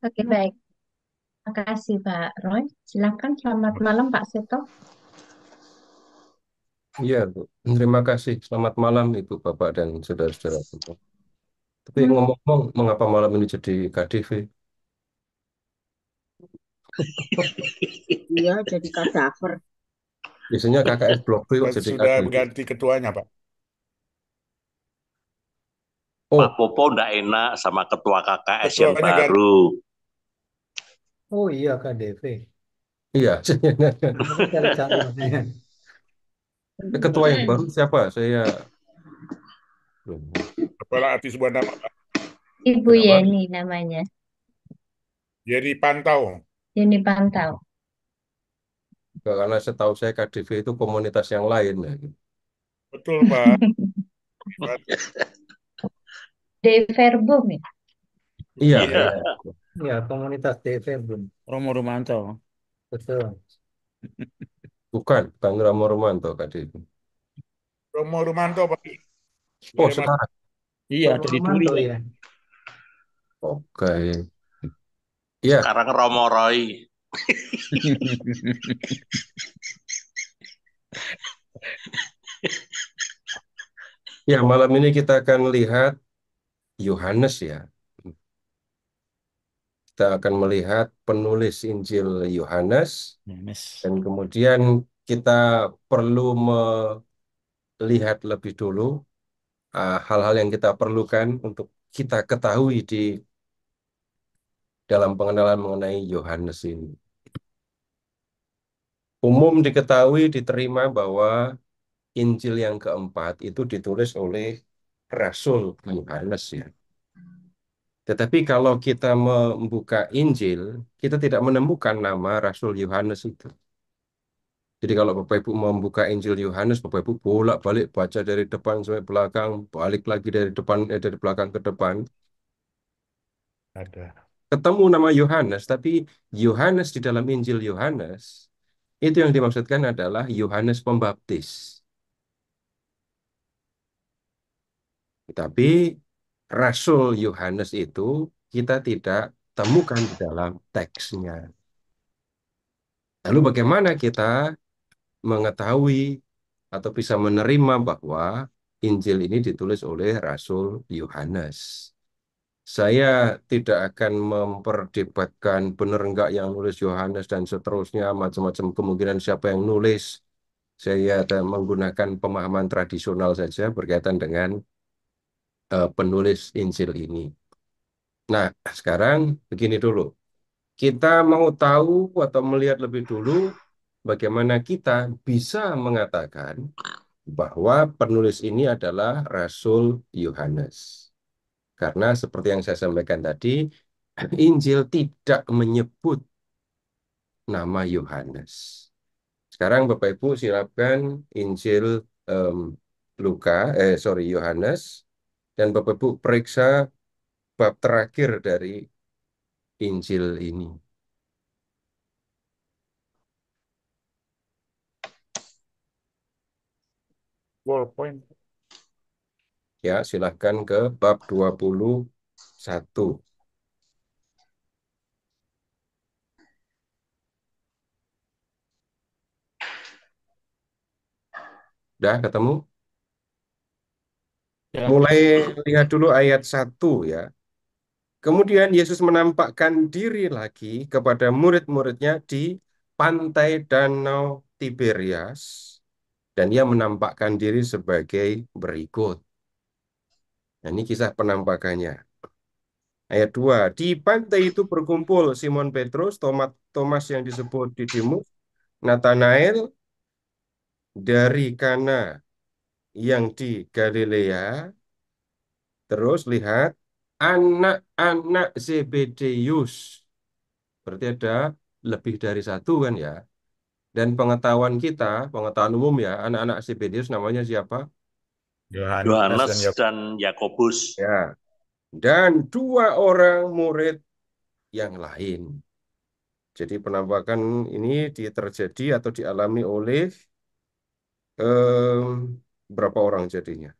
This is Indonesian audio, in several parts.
Oke, baik. Terima kasih, Pak Roy. Silakan selamat malam, Pak Seto. Iya, Bu. Terima kasih. Selamat malam, Ibu, Bapak, dan saudara-saudara. Tapi hmm. ngomong-ngomong, mengapa malam ini jadi KDV? Iya, jadi kadaver. Biasanya KKS Blok B jadi Sudah ganti ketuanya, Pak. Oh. Pak Popo ndak enak sama ketua KKS ketua yang negara. baru. Oh iya KDV. Iya. ketua yang baru siapa? Saya kepala artis sebuah nama. Ibu nama. Yeni namanya. Yeni Pantau. Yeni Pantau. Karena setahu saya KDV itu komunitas yang lain. Ya. Betul, Pak. De Verbum ya? Iya. Iya, iya komunitas De Verbum. Romo Romanto. Betul. Bukan, bukan Romo Romanto tadi itu. Romo Romanto, Pak. Oh, sekarang. Iya, Romo dari dulu Ya. Oke. Yeah. Sekarang Romo Roy. Ya, malam ini kita akan lihat Yohanes ya. Kita akan melihat penulis Injil Yohanes dan kemudian kita perlu melihat lebih dulu uh, hal-hal uh, -hal yang kita perlukan untuk kita ketahui di dalam pengenalan mengenai Yohanes ini. Umum diketahui diterima bahwa Injil yang keempat itu ditulis oleh Rasul Yohanes hmm. ya. Tetapi kalau kita membuka Injil, kita tidak menemukan nama Rasul Yohanes itu. Jadi kalau Bapak Ibu membuka Injil Yohanes, Bapak Ibu bolak-balik baca dari depan sampai belakang, balik lagi dari depan eh, dari belakang ke depan. Ada. Ketemu nama Yohanes, tapi Yohanes di dalam Injil Yohanes itu yang dimaksudkan adalah Yohanes Pembaptis. Tapi Rasul Yohanes itu kita tidak temukan di dalam teksnya. Lalu bagaimana kita mengetahui atau bisa menerima bahwa Injil ini ditulis oleh Rasul Yohanes? Saya tidak akan memperdebatkan benar enggak yang nulis Yohanes dan seterusnya, macam-macam kemungkinan siapa yang nulis. Saya menggunakan pemahaman tradisional saja berkaitan dengan Eh, penulis Injil ini. Nah, sekarang begini dulu. Kita mau tahu atau melihat lebih dulu bagaimana kita bisa mengatakan bahwa penulis ini adalah Rasul Yohanes. Karena seperti yang saya sampaikan tadi, Injil tidak menyebut nama Yohanes. Sekarang Bapak Ibu silakan Injil um, Luka, eh sorry Yohanes dan Bapak Ibu periksa bab terakhir dari Injil ini. PowerPoint. Ya, silahkan ke bab 21. Sudah ketemu? Ya. Mulai lihat dulu ayat 1 ya. Kemudian Yesus menampakkan diri lagi kepada murid-muridnya di pantai Danau Tiberias dan ia menampakkan diri sebagai berikut. Nah, ini kisah penampakannya. Ayat 2. Di pantai itu berkumpul Simon Petrus, Thomas, Thomas yang disebut Didimus, Nathanael dari Kana, yang di Galilea. Terus lihat anak-anak Zebedeus, Berarti ada lebih dari satu kan ya. Dan pengetahuan kita, pengetahuan umum ya, anak-anak Zebedeus namanya siapa? Yohanes, Yohanes dan Yakobus. Ya. Dan dua orang murid yang lain. Jadi penampakan ini terjadi atau dialami oleh um, berapa orang jadinya?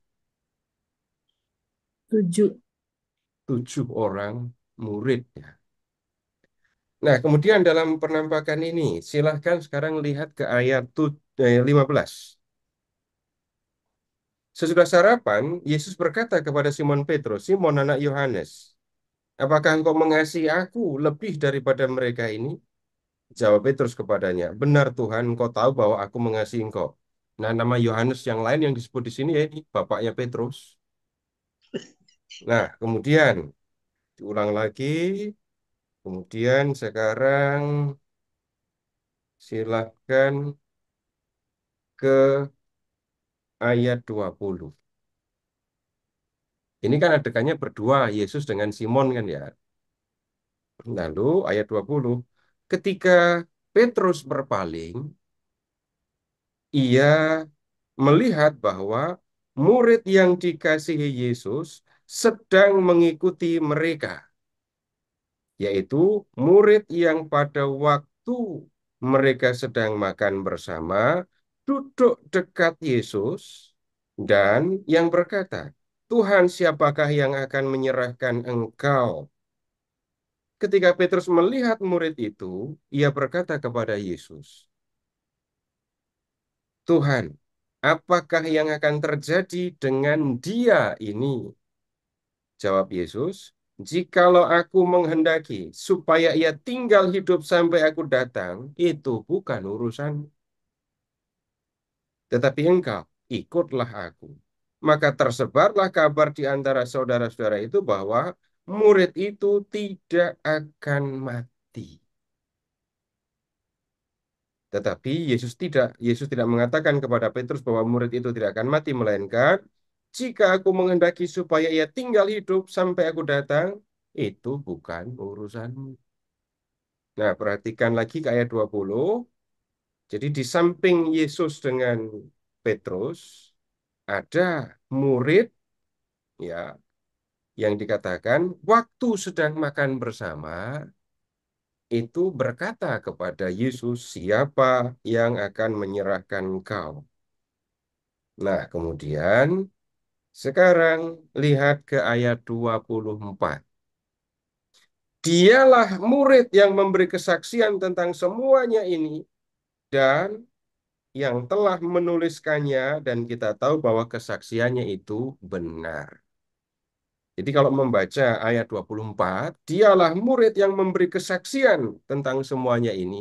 Tujuh. Tujuh orang muridnya. Nah, kemudian dalam penampakan ini, silahkan sekarang lihat ke ayat 15. Eh, Sesudah sarapan, Yesus berkata kepada Simon Petrus, Simon anak Yohanes, apakah engkau mengasihi aku lebih daripada mereka ini? Jawab Petrus kepadanya, benar Tuhan, engkau tahu bahwa aku mengasihi engkau. Nah, nama Yohanes yang lain yang disebut di sini ya ini bapaknya Petrus. Nah, kemudian diulang lagi. Kemudian sekarang silahkan ke ayat 20. Ini kan adegannya berdua Yesus dengan Simon kan ya. Lalu ayat 20, ketika Petrus berpaling, ia melihat bahwa murid yang dikasihi Yesus sedang mengikuti mereka, yaitu murid yang pada waktu mereka sedang makan bersama duduk dekat Yesus dan yang berkata, "Tuhan, siapakah yang akan menyerahkan Engkau?" Ketika Petrus melihat murid itu, ia berkata kepada Yesus, Tuhan, apakah yang akan terjadi dengan dia ini? Jawab Yesus, Jikalau aku menghendaki supaya ia tinggal hidup sampai aku datang, itu bukan urusan. Tetapi engkau ikutlah aku. Maka tersebarlah kabar di antara saudara-saudara itu bahwa murid itu tidak akan mati. Tetapi Yesus tidak Yesus tidak mengatakan kepada Petrus bahwa murid itu tidak akan mati melainkan jika aku menghendaki supaya ia tinggal hidup sampai aku datang, itu bukan urusanmu. Nah, perhatikan lagi ke ayat 20. Jadi di samping Yesus dengan Petrus ada murid ya yang dikatakan waktu sedang makan bersama itu berkata kepada Yesus, "Siapa yang akan menyerahkan kau. Nah, kemudian sekarang lihat ke ayat 24. Dialah murid yang memberi kesaksian tentang semuanya ini dan yang telah menuliskannya dan kita tahu bahwa kesaksiannya itu benar. Jadi kalau membaca ayat 24, dialah murid yang memberi kesaksian tentang semuanya ini.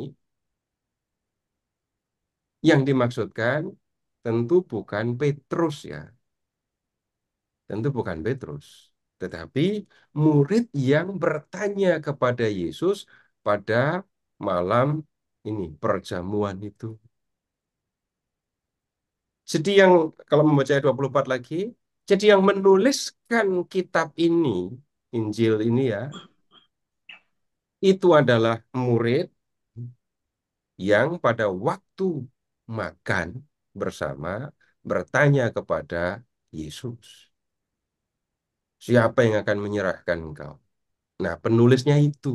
Yang dimaksudkan tentu bukan Petrus ya. Tentu bukan Petrus. Tetapi murid yang bertanya kepada Yesus pada malam ini, perjamuan itu. Jadi yang kalau membaca ayat 24 lagi, jadi yang menuliskan kitab ini, Injil ini ya, itu adalah murid yang pada waktu makan bersama bertanya kepada Yesus. Siapa yang akan menyerahkan engkau? Nah, penulisnya itu.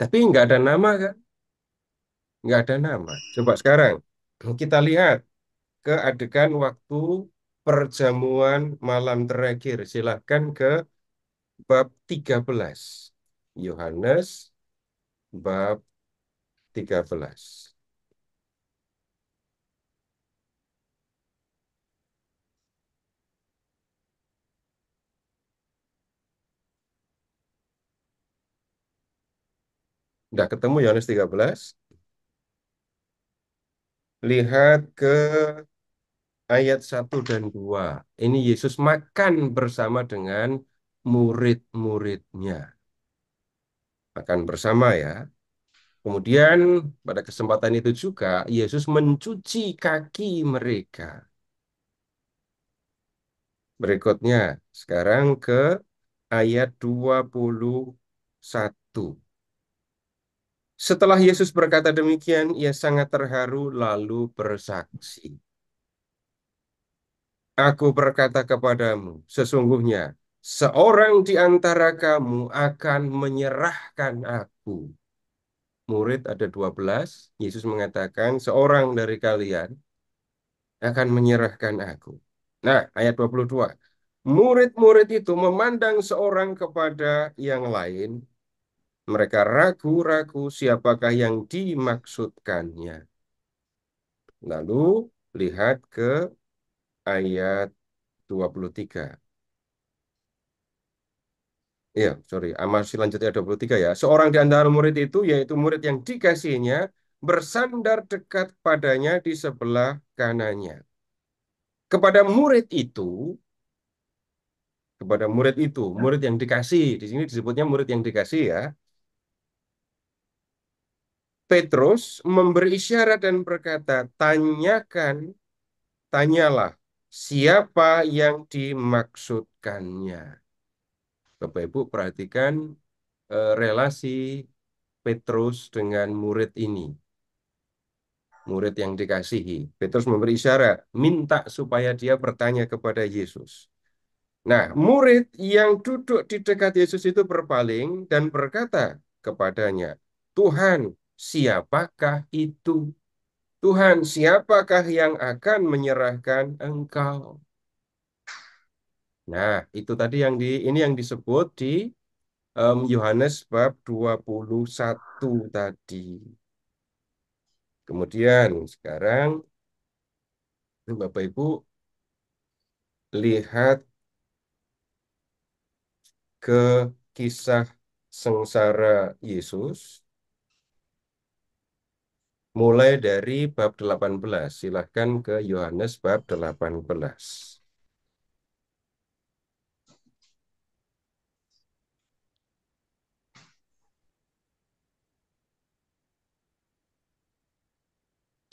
Tapi nggak ada nama kan? Nggak ada nama. Coba sekarang kita lihat ke waktu perjamuan malam terakhir. Silahkan ke bab 13. Yohanes bab 13. Sudah ketemu Yohanes 13. Lihat ke ayat 1 dan 2. Ini Yesus makan bersama dengan murid-muridnya. Makan bersama ya. Kemudian pada kesempatan itu juga Yesus mencuci kaki mereka. Berikutnya sekarang ke ayat 21. Setelah Yesus berkata demikian, ia sangat terharu lalu bersaksi. Aku berkata kepadamu, sesungguhnya seorang di antara kamu akan menyerahkan aku. Murid ada 12, Yesus mengatakan seorang dari kalian akan menyerahkan aku. Nah, ayat 22. Murid-murid itu memandang seorang kepada yang lain. Mereka ragu-ragu siapakah yang dimaksudkannya. Lalu lihat ke ayat 23. Iya, sorry. Ah, masih lanjut ayat 23 ya. Seorang di antara murid itu, yaitu murid yang dikasihnya, bersandar dekat padanya di sebelah kanannya. Kepada murid itu, kepada murid itu, murid yang dikasih, di sini disebutnya murid yang dikasih ya. Petrus memberi isyarat dan berkata, tanyakan, tanyalah siapa yang dimaksudkannya. Bapak Ibu perhatikan eh, relasi Petrus dengan murid ini. Murid yang dikasihi. Petrus memberi isyarat, minta supaya dia bertanya kepada Yesus. Nah, murid yang duduk di dekat Yesus itu berpaling dan berkata kepadanya, Tuhan, siapakah itu? Tuhan, siapakah yang akan menyerahkan Engkau? Nah, itu tadi yang di ini yang disebut di Yohanes um, bab 21 tadi. Kemudian sekarang Bapak Ibu lihat ke kisah sengsara Yesus mulai dari bab 18. Silahkan ke Yohanes bab 18.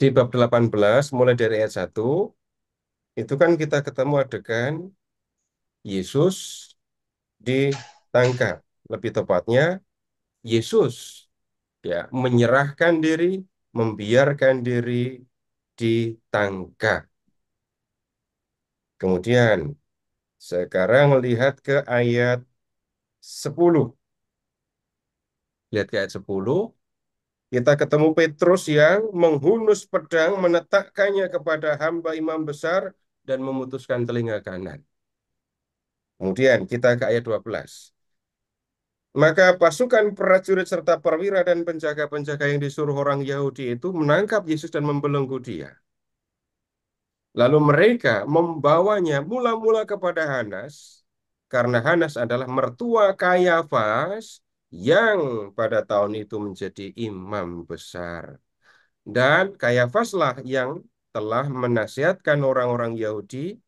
di bab 18 mulai dari ayat 1 itu kan kita ketemu adegan Yesus ditangkap lebih tepatnya Yesus ya menyerahkan diri membiarkan diri tangga. Kemudian sekarang lihat ke ayat 10. Lihat ke ayat 10. Kita ketemu Petrus yang menghunus pedang, menetakkannya kepada hamba imam besar, dan memutuskan telinga kanan. Kemudian kita ke ayat 12. Maka pasukan prajurit serta perwira dan penjaga-penjaga yang disuruh orang Yahudi itu menangkap Yesus dan membelenggu dia. Lalu mereka membawanya mula-mula kepada Hanas, karena Hanas adalah mertua Kayafas yang pada tahun itu menjadi imam besar. Dan Kayafaslah yang telah menasihatkan orang-orang Yahudi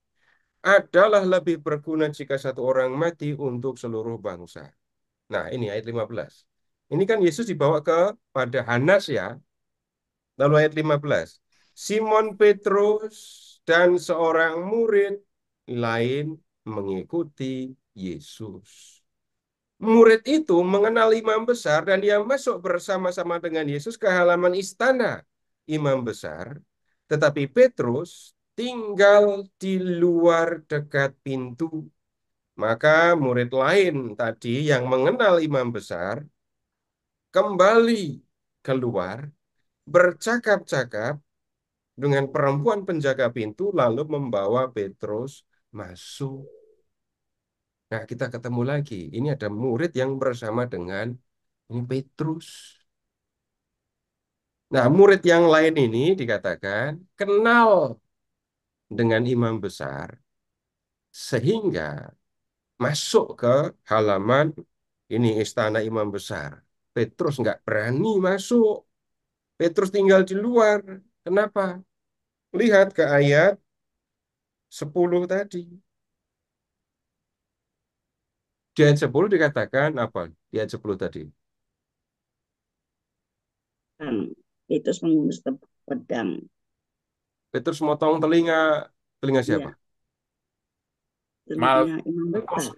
adalah lebih berguna jika satu orang mati untuk seluruh bangsa. Nah, ini ayat 15. Ini kan Yesus dibawa ke pada Hanas ya. Lalu ayat 15. Simon Petrus dan seorang murid lain mengikuti Yesus. Murid itu mengenal imam besar dan dia masuk bersama-sama dengan Yesus ke halaman istana imam besar. Tetapi Petrus tinggal di luar dekat pintu maka murid lain tadi yang mengenal imam besar kembali keluar bercakap-cakap dengan perempuan penjaga pintu lalu membawa Petrus masuk. Nah, kita ketemu lagi. Ini ada murid yang bersama dengan Petrus. Nah, murid yang lain ini dikatakan kenal dengan imam besar sehingga masuk ke halaman ini istana imam besar. Petrus nggak berani masuk. Petrus tinggal di luar. Kenapa? Lihat ke ayat 10 tadi. Di ayat 10 dikatakan apa? Di ayat 10 tadi. Kan, Petrus mengurus pedang. Petrus motong telinga. Telinga siapa? Ya. Mal iya, imam besar.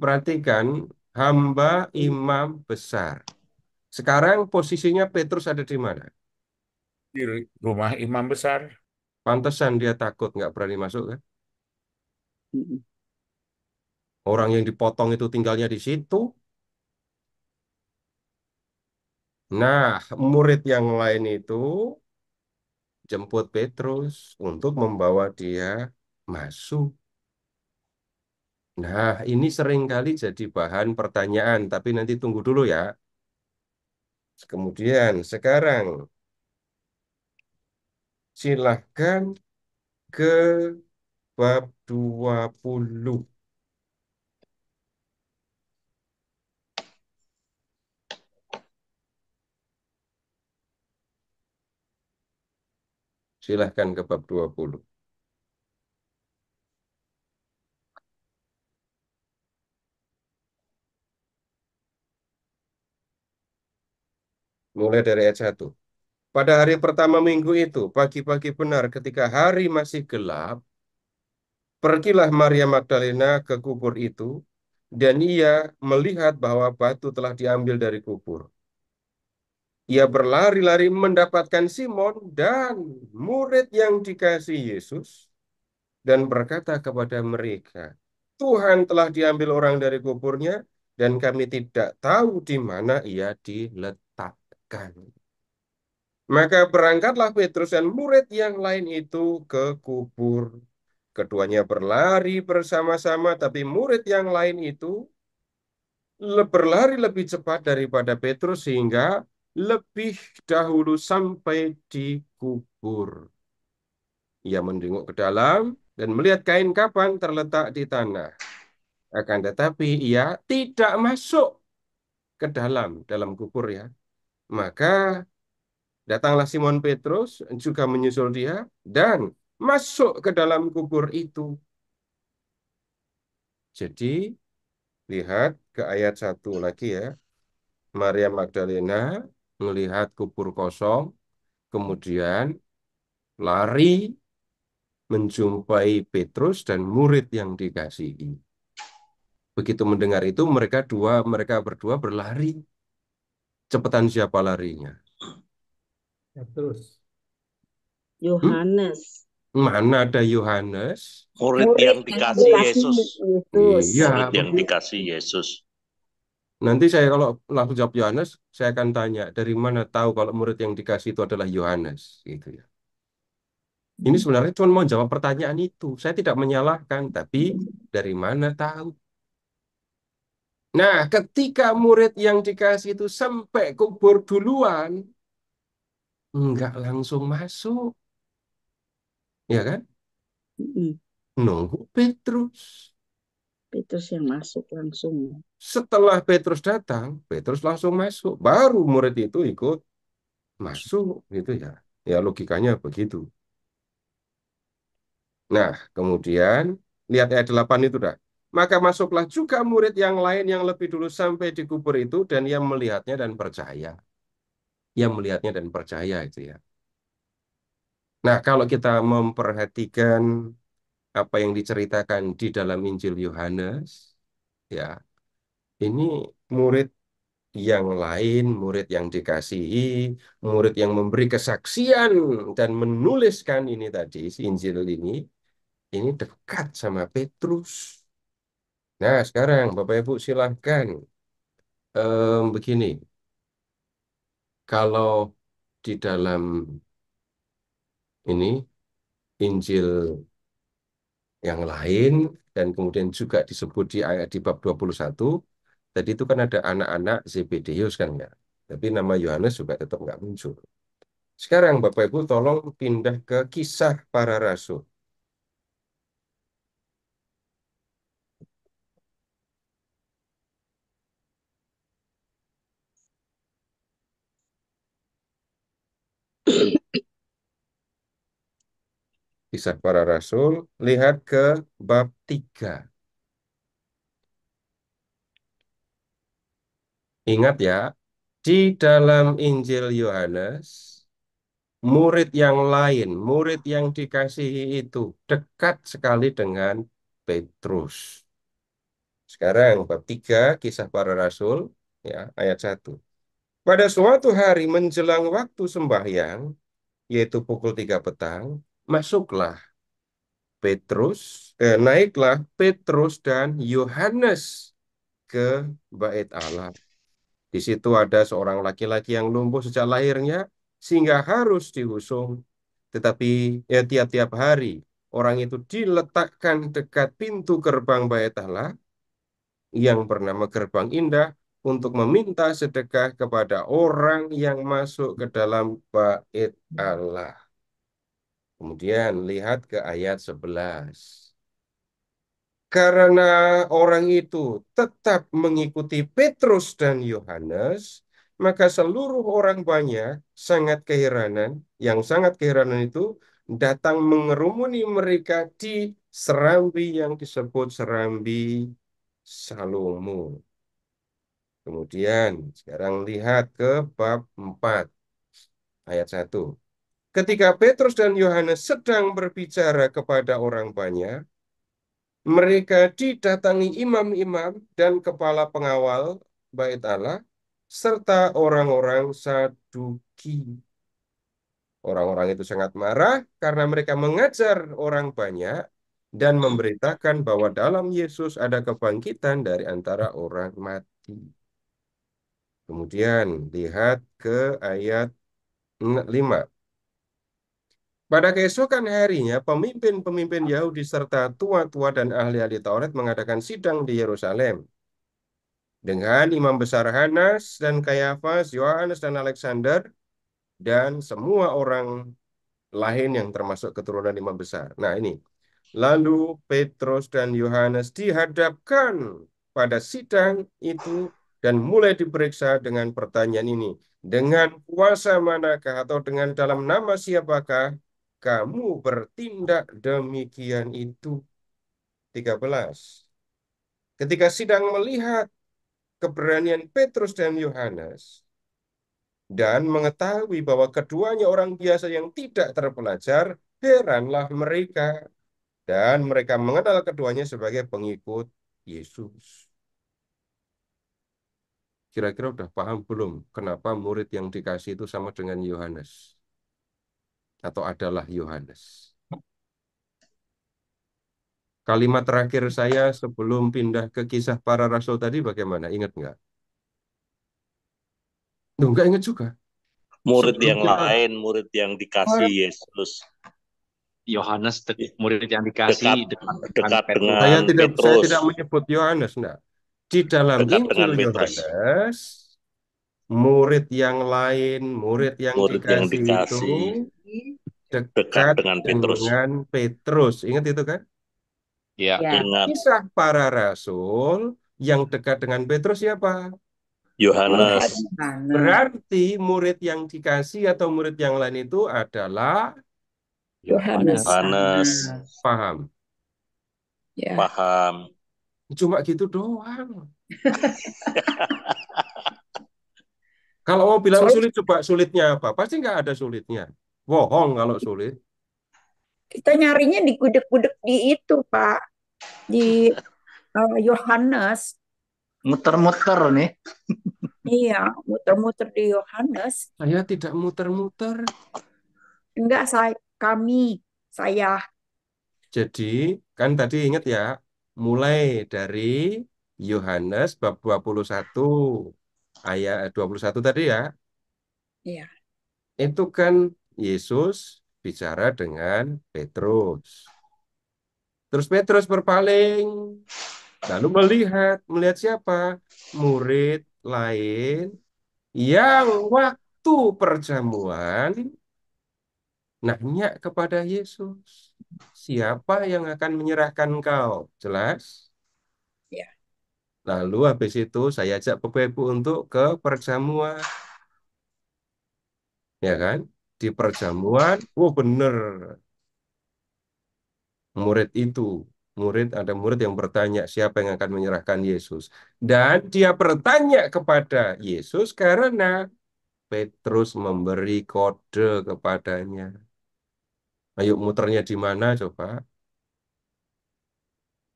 Perhatikan, hamba imam besar. Sekarang posisinya Petrus ada di mana? Di rumah imam besar. Pantesan dia takut nggak berani masuk kan? Orang yang dipotong itu tinggalnya di situ. Nah, murid yang lain itu jemput Petrus untuk membawa dia masuk. Nah, ini kali jadi bahan pertanyaan, tapi nanti tunggu dulu ya. Kemudian sekarang silahkan ke bab 20. Silahkan ke bab 20. mulai dari ayat 1. Pada hari pertama minggu itu, pagi-pagi benar ketika hari masih gelap, pergilah Maria Magdalena ke kubur itu, dan ia melihat bahwa batu telah diambil dari kubur. Ia berlari-lari mendapatkan Simon dan murid yang dikasih Yesus, dan berkata kepada mereka, Tuhan telah diambil orang dari kuburnya, dan kami tidak tahu di mana ia diletakkan makan. Maka berangkatlah Petrus dan murid yang lain itu ke kubur. Keduanya berlari bersama-sama, tapi murid yang lain itu berlari lebih cepat daripada Petrus sehingga lebih dahulu sampai di kubur. Ia menjenguk ke dalam dan melihat kain kapan terletak di tanah. Akan tetapi ia tidak masuk ke dalam dalam kubur ya. Maka datanglah Simon Petrus juga menyusul dia dan masuk ke dalam kubur itu. Jadi lihat ke ayat satu lagi ya. Maria Magdalena melihat kubur kosong, kemudian lari menjumpai Petrus dan murid yang dikasihi. Begitu mendengar itu mereka dua mereka berdua berlari Cepetan siapa larinya? Ya, terus? Yohanes. Hmm? Mana ada Yohanes? Murid yang dikasih Yesus. Iya. Murid yang dikasih Yesus. Nanti saya kalau langsung jawab Yohanes, saya akan tanya dari mana tahu kalau murid yang dikasih itu adalah Yohanes, gitu ya. Ini hmm. sebenarnya cuma mau jawab pertanyaan itu. Saya tidak menyalahkan, tapi dari mana tahu? Nah, ketika murid yang dikasih itu sampai kubur duluan, nggak langsung masuk. Ya kan? Mm Nunggu Petrus. Petrus yang masuk langsung. Setelah Petrus datang, Petrus langsung masuk. Baru murid itu ikut masuk gitu ya. Ya logikanya begitu. Nah, kemudian lihat ayat 8 itu dah maka masuklah juga murid yang lain yang lebih dulu sampai di kubur itu dan yang melihatnya dan percaya. Yang melihatnya dan percaya itu ya. Nah, kalau kita memperhatikan apa yang diceritakan di dalam Injil Yohanes, ya. Ini murid yang lain, murid yang dikasihi, murid yang memberi kesaksian dan menuliskan ini tadi Injil ini ini dekat sama Petrus Nah, sekarang Bapak Ibu silahkan um, begini. Kalau di dalam ini Injil yang lain dan kemudian juga disebut di ayat di bab 21 tadi itu kan ada anak-anak Zebedeus kan ya tapi nama Yohanes juga tetap nggak muncul sekarang Bapak Ibu tolong pindah ke kisah para rasul kisah para rasul, lihat ke bab tiga. Ingat ya, di dalam Injil Yohanes, murid yang lain, murid yang dikasihi itu dekat sekali dengan Petrus. Sekarang bab tiga kisah para rasul ya ayat 1. Pada suatu hari menjelang waktu sembahyang yaitu pukul tiga petang, masuklah Petrus, eh, naiklah Petrus dan Yohanes ke bait Allah. Di situ ada seorang laki-laki yang lumpuh sejak lahirnya sehingga harus diusung. Tetapi ya tiap-tiap hari orang itu diletakkan dekat pintu gerbang bait Allah yang bernama gerbang indah untuk meminta sedekah kepada orang yang masuk ke dalam bait Allah. Kemudian lihat ke ayat 11. Karena orang itu tetap mengikuti Petrus dan Yohanes, maka seluruh orang banyak sangat keheranan, yang sangat keheranan itu datang mengerumuni mereka di serambi yang disebut serambi Salomo. Kemudian sekarang lihat ke bab 4 ayat 1 ketika Petrus dan Yohanes sedang berbicara kepada orang banyak, mereka didatangi imam-imam dan kepala pengawal bait Allah serta orang-orang Saduki. Orang-orang itu sangat marah karena mereka mengajar orang banyak dan memberitakan bahwa dalam Yesus ada kebangkitan dari antara orang mati. Kemudian lihat ke ayat 5. Pada keesokan harinya, pemimpin-pemimpin Yahudi serta tua-tua dan ahli-ahli Taurat mengadakan sidang di Yerusalem. Dengan imam besar Hanas dan Kayafas, Yohanes dan Alexander, dan semua orang lain yang termasuk keturunan imam besar. Nah ini, lalu Petrus dan Yohanes dihadapkan pada sidang itu dan mulai diperiksa dengan pertanyaan ini. Dengan kuasa manakah atau dengan dalam nama siapakah kamu bertindak demikian itu. 13. Ketika sidang melihat keberanian Petrus dan Yohanes dan mengetahui bahwa keduanya orang biasa yang tidak terpelajar, heranlah mereka dan mereka mengenal keduanya sebagai pengikut Yesus. Kira-kira udah paham belum kenapa murid yang dikasih itu sama dengan Yohanes? atau adalah Yohanes. Kalimat terakhir saya sebelum pindah ke kisah para rasul tadi bagaimana? Ingat nggak? enggak nggak ingat juga. Murid sebelum yang kita... lain, murid yang dikasih murid. Yesus. Yohanes murid yang dikasih dekat, dengan, dekat dengan saya tidak, Petrus. Saya tidak menyebut Yohanes, enggak. Di dalam dekat Injil Yohanes, murid yang lain, murid yang murid dikasih, yang dikasih itu dekat, dekat dengan Petrus. Dengan Petrus. Ingat itu kan? Ya, ya. ingat. Kisah para rasul yang dekat dengan Petrus siapa? Yohanes. Berarti murid yang dikasih atau murid yang lain itu adalah Yohanes. Yohanes. Paham? Ya. Paham. Cuma gitu doang. Kalau mau bilang sulit, sulit coba sulitnya apa? Pasti nggak ada sulitnya. Bohong kalau sulit. Kita nyarinya di gudeg-gudeg di itu, Pak. Di eh, Yohanes. Uh, muter-muter nih. iya, muter-muter di Yohanes. Saya tidak muter-muter. Enggak, saya kami, saya. Jadi, kan tadi ingat ya, mulai dari Yohanes bab 21 ayat 21 tadi ya. Iya. Itu kan Yesus bicara dengan Petrus. Terus Petrus berpaling lalu melihat, melihat siapa? Murid lain yang waktu perjamuan nanya kepada Yesus, "Siapa yang akan menyerahkan kau?" Jelas? Lalu habis itu saya ajak Bapak Ibu untuk ke perjamuan. Ya kan? Di perjamuan, oh benar. Murid itu, murid ada murid yang bertanya siapa yang akan menyerahkan Yesus. Dan dia bertanya kepada Yesus karena Petrus memberi kode kepadanya. Ayo muternya di mana coba?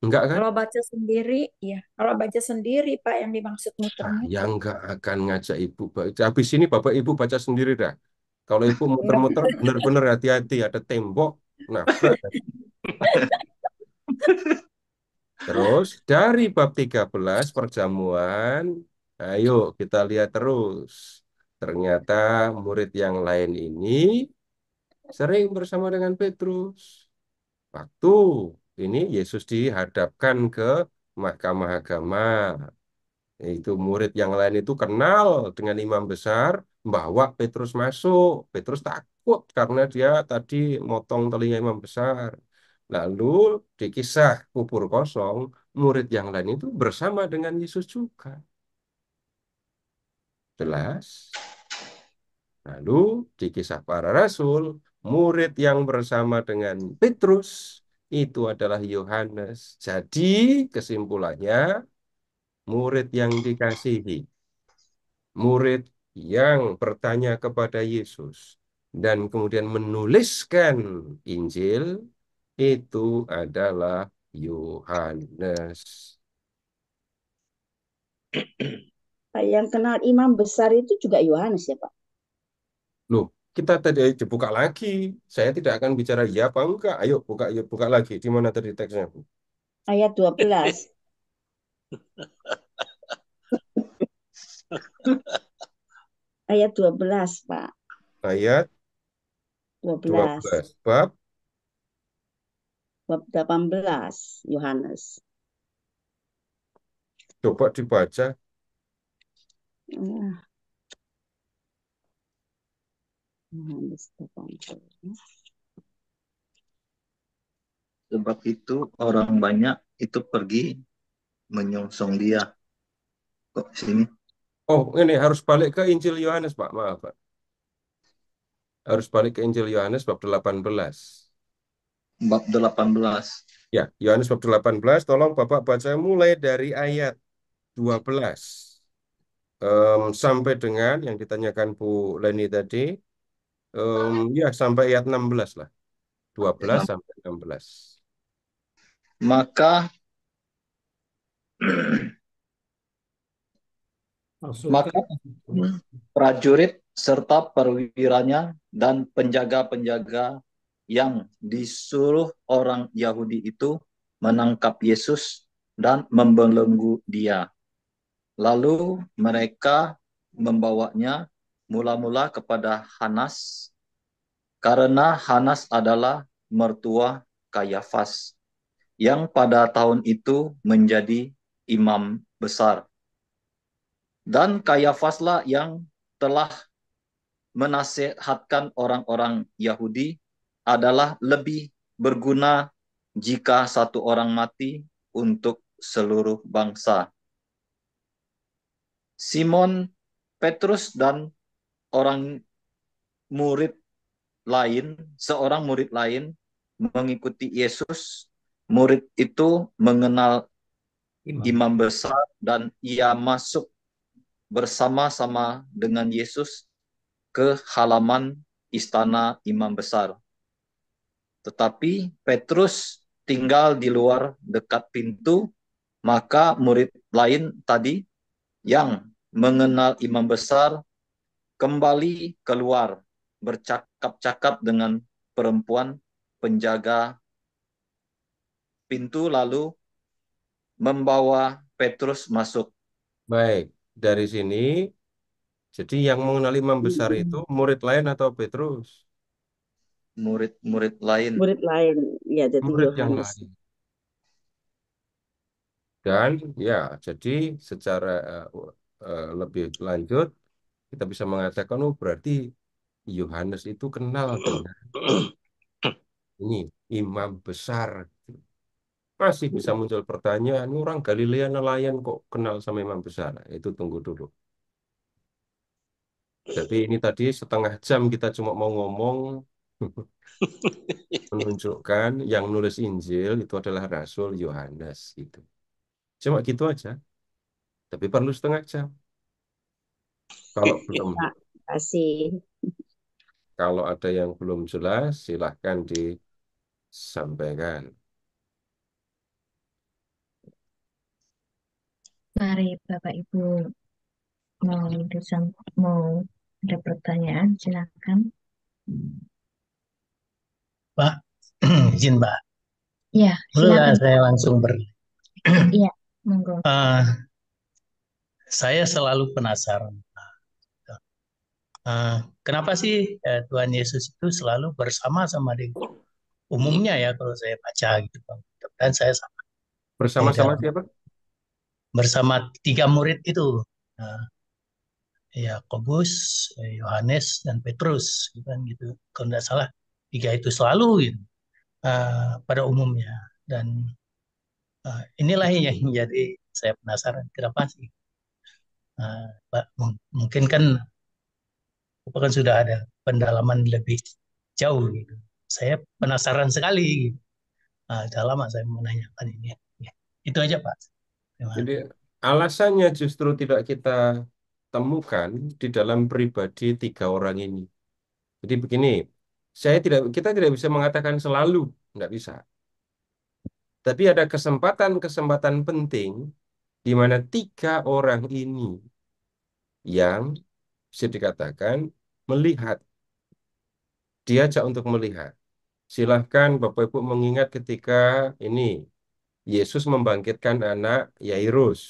Enggak kan? Kalau baca sendiri, ya. Kalau baca sendiri, Pak, yang dimaksud muter Ah, Ya enggak akan ngajak Ibu. Habis ini Bapak Ibu baca sendiri dah. Kalau Ibu muter-muter, benar-benar hati-hati. Ada tembok. Nah, Terus dari bab 13 perjamuan, ayo kita lihat terus. Ternyata murid yang lain ini sering bersama dengan Petrus. Waktu ini Yesus dihadapkan ke mahkamah agama. Itu murid yang lain itu kenal dengan imam besar bahwa Petrus masuk. Petrus takut karena dia tadi motong telinga imam besar. Lalu di kisah kubur kosong, murid yang lain itu bersama dengan Yesus juga. Jelas? Lalu di kisah para rasul, murid yang bersama dengan Petrus itu adalah Yohanes. Jadi kesimpulannya murid yang dikasihi, murid yang bertanya kepada Yesus dan kemudian menuliskan Injil itu adalah Yohanes. Pak yang kenal imam besar itu juga Yohanes ya Pak? Loh, kita tadi dibuka lagi. Saya tidak akan bicara ya apa enggak. Ayo buka ya buka lagi. Di mana tadi teksnya, Bu? Ayat 12. Ayat 12, Pak. Ayat 12. 12. Bab bab 18 Yohanes. Coba dibaca. Uh. Sebab itu orang banyak itu pergi menyongsong dia. Kok sini? Oh, ini harus balik ke Injil Yohanes, Pak. Maaf, Pak. Harus balik ke Injil Yohanes bab 18. Bab 18. Ya, Yohanes bab 18. Tolong Bapak baca mulai dari ayat 12 um, sampai dengan yang ditanyakan Bu Leni tadi Um, ya sampai ayat 16 lah. 12 ya. sampai 16. Maka maka prajurit serta perwiranya dan penjaga-penjaga yang disuruh orang Yahudi itu menangkap Yesus dan membelenggu dia. Lalu mereka membawanya mula-mula kepada Hanas karena Hanas adalah mertua Kayafas yang pada tahun itu menjadi imam besar. Dan Kayafaslah yang telah menasehatkan orang-orang Yahudi adalah lebih berguna jika satu orang mati untuk seluruh bangsa. Simon Petrus dan orang murid lain, seorang murid lain mengikuti Yesus, murid itu mengenal imam, imam besar dan ia masuk bersama-sama dengan Yesus ke halaman istana imam besar. Tetapi Petrus tinggal di luar dekat pintu, maka murid lain tadi yang mengenal imam besar kembali keluar bercakap-cakap dengan perempuan penjaga pintu lalu membawa Petrus masuk. Baik, dari sini jadi yang mengenali imam besar itu murid lain atau Petrus? Murid-murid lain. Murid lain, ya jadi murid yang lain. Dan ya, jadi secara uh, uh, lebih lanjut kita bisa mengatakan oh berarti Yohanes itu kenal dengan ini imam besar masih bisa muncul pertanyaan orang Galilea nelayan kok kenal sama imam besar nah, itu tunggu dulu jadi ini tadi setengah jam kita cuma mau ngomong menunjukkan yang nulis Injil itu adalah Rasul Yohanes itu. Cuma gitu aja. Tapi perlu setengah jam. Kalau iya, belum kasih. Kalau ada yang belum jelas, silahkan disampaikan. Mari Bapak Ibu mau disam mau ada pertanyaan silahkan Pak, izin Pak. Ya, silakan. saya langsung ber. Iya, monggo. Uh, saya selalu penasaran Eh, kenapa sih ya, Tuhan Yesus itu selalu bersama sama dengan umumnya ya kalau saya baca gitu dan saya sama bersama sama siapa bersama tiga murid itu ya Yakobus Yohanes dan Petrus gitu kan gitu kalau tidak salah tiga itu selalu gitu uh, pada umumnya dan uh, inilah yang menjadi saya penasaran kenapa sih uh, mungkin kan bahkan sudah ada pendalaman lebih jauh gitu. Saya penasaran sekali gitu. Nah, sudah lama saya menanyakan ini. Ya, itu aja Pak. Jadi alasannya justru tidak kita temukan di dalam pribadi tiga orang ini. Jadi begini, saya tidak kita tidak bisa mengatakan selalu, tidak bisa. Tapi ada kesempatan-kesempatan penting di mana tiga orang ini yang bisa dikatakan melihat. Diajak untuk melihat. Silahkan Bapak Ibu mengingat ketika ini Yesus membangkitkan anak Yairus.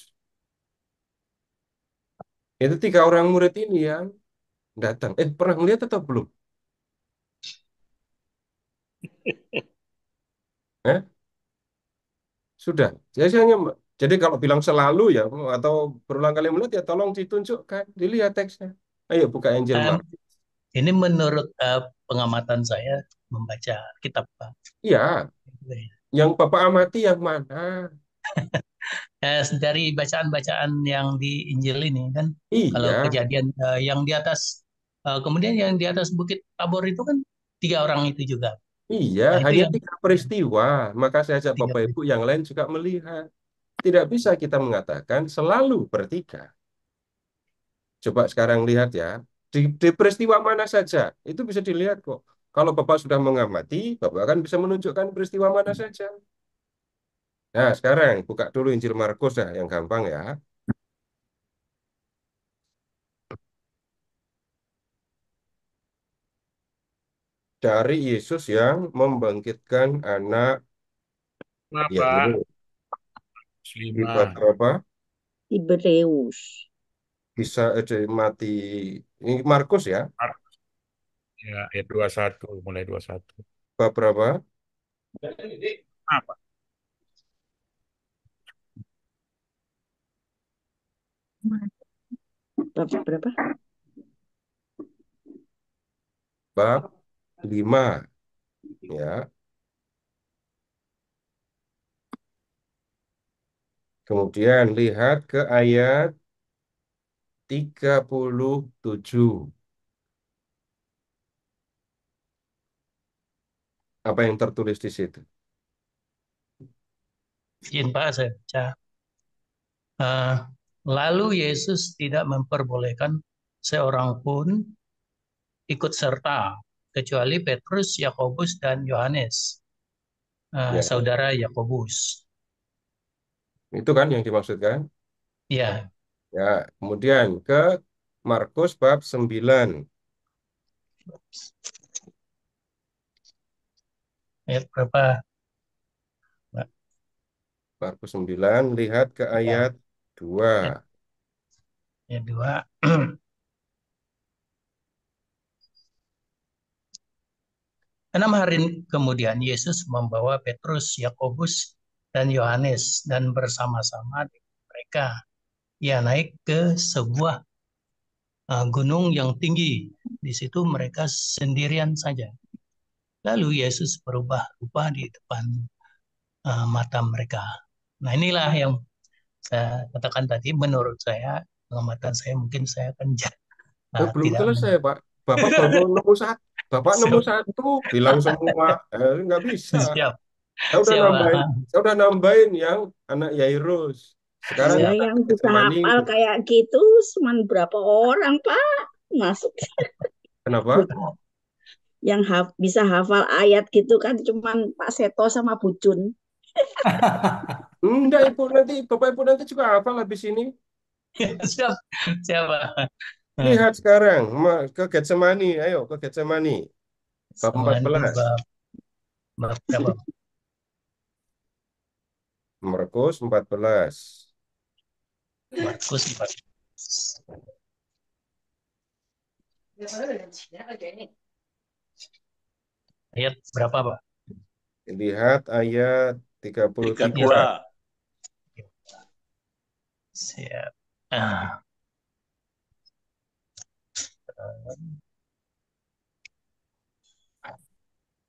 Itu tiga orang murid ini yang datang. Eh, pernah melihat atau belum? Eh? Sudah. Jadi hanya jadi kalau bilang selalu ya atau berulang kali melihat ya tolong ditunjukkan, dilihat teksnya. Oh Ayo iya, buka Injil um, Markus. Ini menurut uh, pengamatan saya membaca kitab Pak. Iya. iya, iya. Yang Bapak amati yang mana? Eh, dari bacaan-bacaan yang di Injil ini kan. Iya. Kalau kejadian uh, yang di atas uh, kemudian yang di atas Bukit Tabor itu kan tiga orang itu juga. Iya, nah, hanya tiga yang... peristiwa. Maka saya ajak Bapak Ibu yang lain juga melihat. Tidak bisa kita mengatakan selalu bertiga. Coba sekarang lihat ya, di, di peristiwa mana saja, itu bisa dilihat kok. Kalau Bapak sudah mengamati, Bapak akan bisa menunjukkan peristiwa mana saja. Nah, sekarang buka dulu Injil Markus ya, yang gampang ya. dari Yesus yang membangkitkan anak Ibu, Berapa? Ibranius bisa eh, mati ini Markus ya Markus. ya, ya dua 21 mulai 21 bab berapa apa bab berapa bab 5 ya Kemudian lihat ke ayat 37. Apa yang tertulis di situ? Izin Pak, saya baca. Eh, lalu Yesus tidak memperbolehkan seorang pun ikut serta, kecuali Petrus, Yakobus, dan Yohanes, uh, ya. saudara Yakobus. Itu kan yang dimaksudkan? Iya. Ya, kemudian ke Markus bab 9. Ayat berapa? Markus 9, lihat ke ya. ayat ya. 2. Ayat 2. Enam hari kemudian Yesus membawa Petrus, Yakobus, dan Yohanes dan bersama-sama mereka ya naik ke sebuah uh, gunung yang tinggi. Di situ mereka sendirian saja. Lalu Yesus berubah rupa di depan uh, mata mereka. Nah inilah yang saya katakan tadi menurut saya pengamatan saya mungkin saya akan nah, oh, belum selesai Pak. Bapak baru nemu saat Bapak nemu satu bilang semua eh, nggak bisa. Siap. Saya udah nambahin, saya udah nambahin yang anak Yairus. Sekarang iya, ya, yang bisa hafal kayak gitu cuma berapa orang Pak masuk. Kenapa? Yang haf bisa hafal ayat gitu kan cuma Pak Seto sama Bucun. Enggak Ibu nanti Bapak Ibu nanti juga hafal habis ini. Siap, siapa? Lihat sekarang ke Getsemani, ayo ke Getsemani. Bapak 14. Bab Markus 14. Markus nih Ayat berapa Pak? Lihat ayat 33. 33. Siap.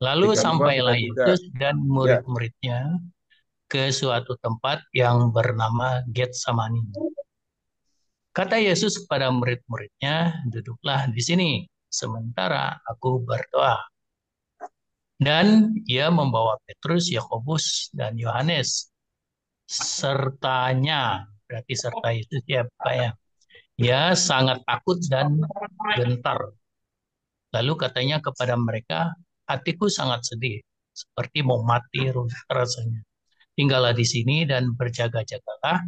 Lalu sampailah Yesus dan ya. murid-muridnya ya ke suatu tempat yang bernama Getsemani. Kata Yesus kepada murid-muridnya, duduklah di sini, sementara aku berdoa. Dan ia membawa Petrus, Yakobus, dan Yohanes sertanya berarti serta Yesus ya Pak ya. Ia sangat takut dan gentar. Lalu katanya kepada mereka, hatiku sangat sedih, seperti mau mati rasanya tinggallah di sini dan berjaga-jagalah.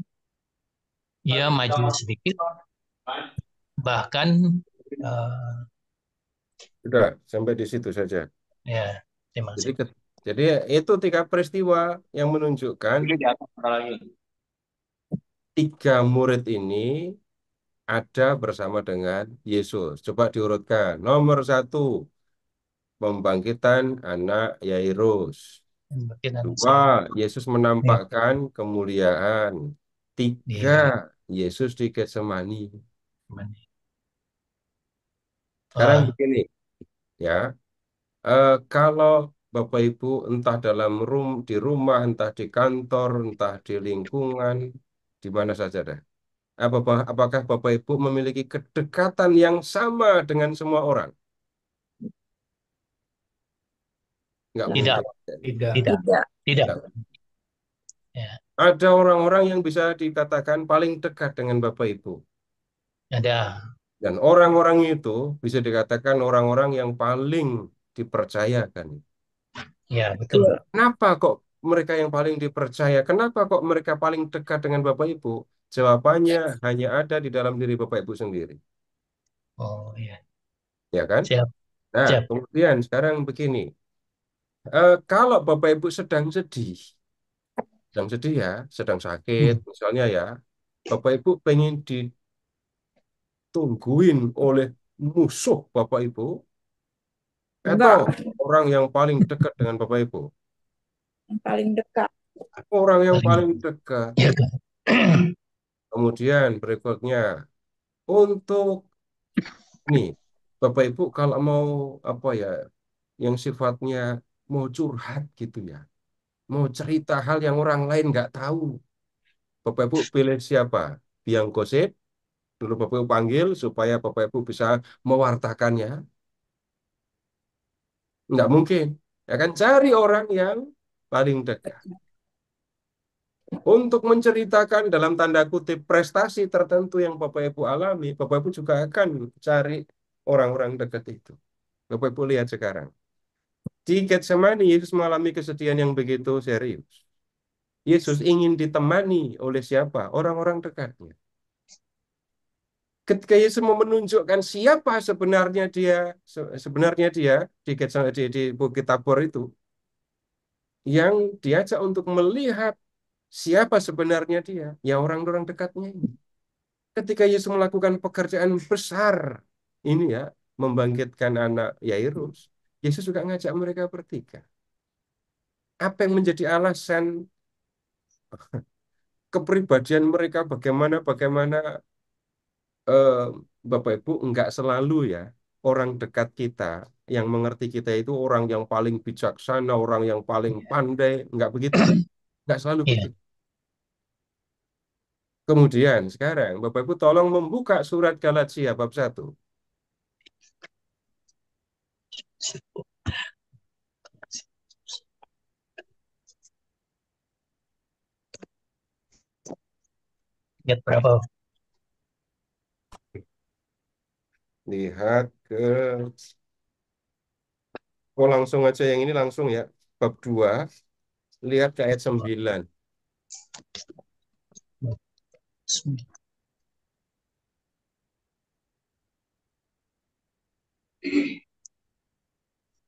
Ia maju sedikit, bahkan uh, sudah sampai di situ saja. Ya, terima kasih. Jadi, jadi itu tiga peristiwa yang menunjukkan tiga murid ini ada bersama dengan Yesus. Coba diurutkan. Nomor satu, pembangkitan anak Yairus. Dua, Yesus menampakkan ya. kemuliaan. Tiga, ya. Yesus di Getsemani. Sekarang ah. begini, ya. Uh, kalau Bapak Ibu entah dalam room di rumah, entah di kantor, entah di lingkungan, di mana saja deh. Apakah Bapak Ibu memiliki kedekatan yang sama dengan semua orang? tidak. tidak. Tidak. Tidak. Tidak. Ya. Ada orang-orang yang bisa dikatakan paling dekat dengan Bapak Ibu. Ada. Dan orang-orang itu bisa dikatakan orang-orang yang paling dipercayakan. Ya, betul. Iya. Kenapa kok mereka yang paling dipercaya? Kenapa kok mereka paling dekat dengan Bapak Ibu? Jawabannya ya. hanya ada di dalam diri Bapak Ibu sendiri. Oh, iya. Ya kan? Siap. Nah, Siap. kemudian sekarang begini. Eh, kalau Bapak Ibu sedang sedih, sedang sedih ya, sedang sakit hmm. misalnya ya, Bapak Ibu pengen ditungguin oleh musuh Bapak Ibu atau orang yang paling dekat dengan Bapak Ibu? Yang paling dekat. Orang yang paling dekat. Iya, Kemudian berikutnya untuk nih Bapak Ibu kalau mau apa ya yang sifatnya mau curhat gitu ya. Mau cerita hal yang orang lain nggak tahu. Bapak Ibu pilih siapa? Biang gosip, lalu Bapak Ibu panggil supaya Bapak Ibu bisa mewartakannya. Nggak mungkin. Ya kan cari orang yang paling dekat. Untuk menceritakan dalam tanda kutip prestasi tertentu yang Bapak Ibu alami, Bapak Ibu juga akan cari orang-orang dekat itu. Bapak Ibu lihat sekarang. Di Getsemani, Yesus mengalami kesedihan yang begitu serius. Yesus ingin ditemani oleh siapa? Orang-orang dekatnya. Ketika Yesus mau menunjukkan siapa sebenarnya dia, sebenarnya dia di, Getsemani, di, di Bukit Tabor itu, yang diajak untuk melihat siapa sebenarnya dia, ya orang-orang dekatnya ini. Ketika Yesus melakukan pekerjaan besar, ini ya, membangkitkan anak Yairus, Yesus juga ngajak mereka bertiga. Apa yang menjadi alasan kepribadian mereka bagaimana bagaimana eh, Bapak Ibu enggak selalu ya orang dekat kita yang mengerti kita itu orang yang paling bijaksana, orang yang paling iya. pandai, enggak begitu, Enggak selalu yeah. begitu. Kemudian sekarang Bapak Ibu tolong membuka surat Galatia bab 1. Lihat berapa? Lihat ke Oh langsung aja yang ini langsung ya. Bab 2. Lihat ke ayat 9. Thank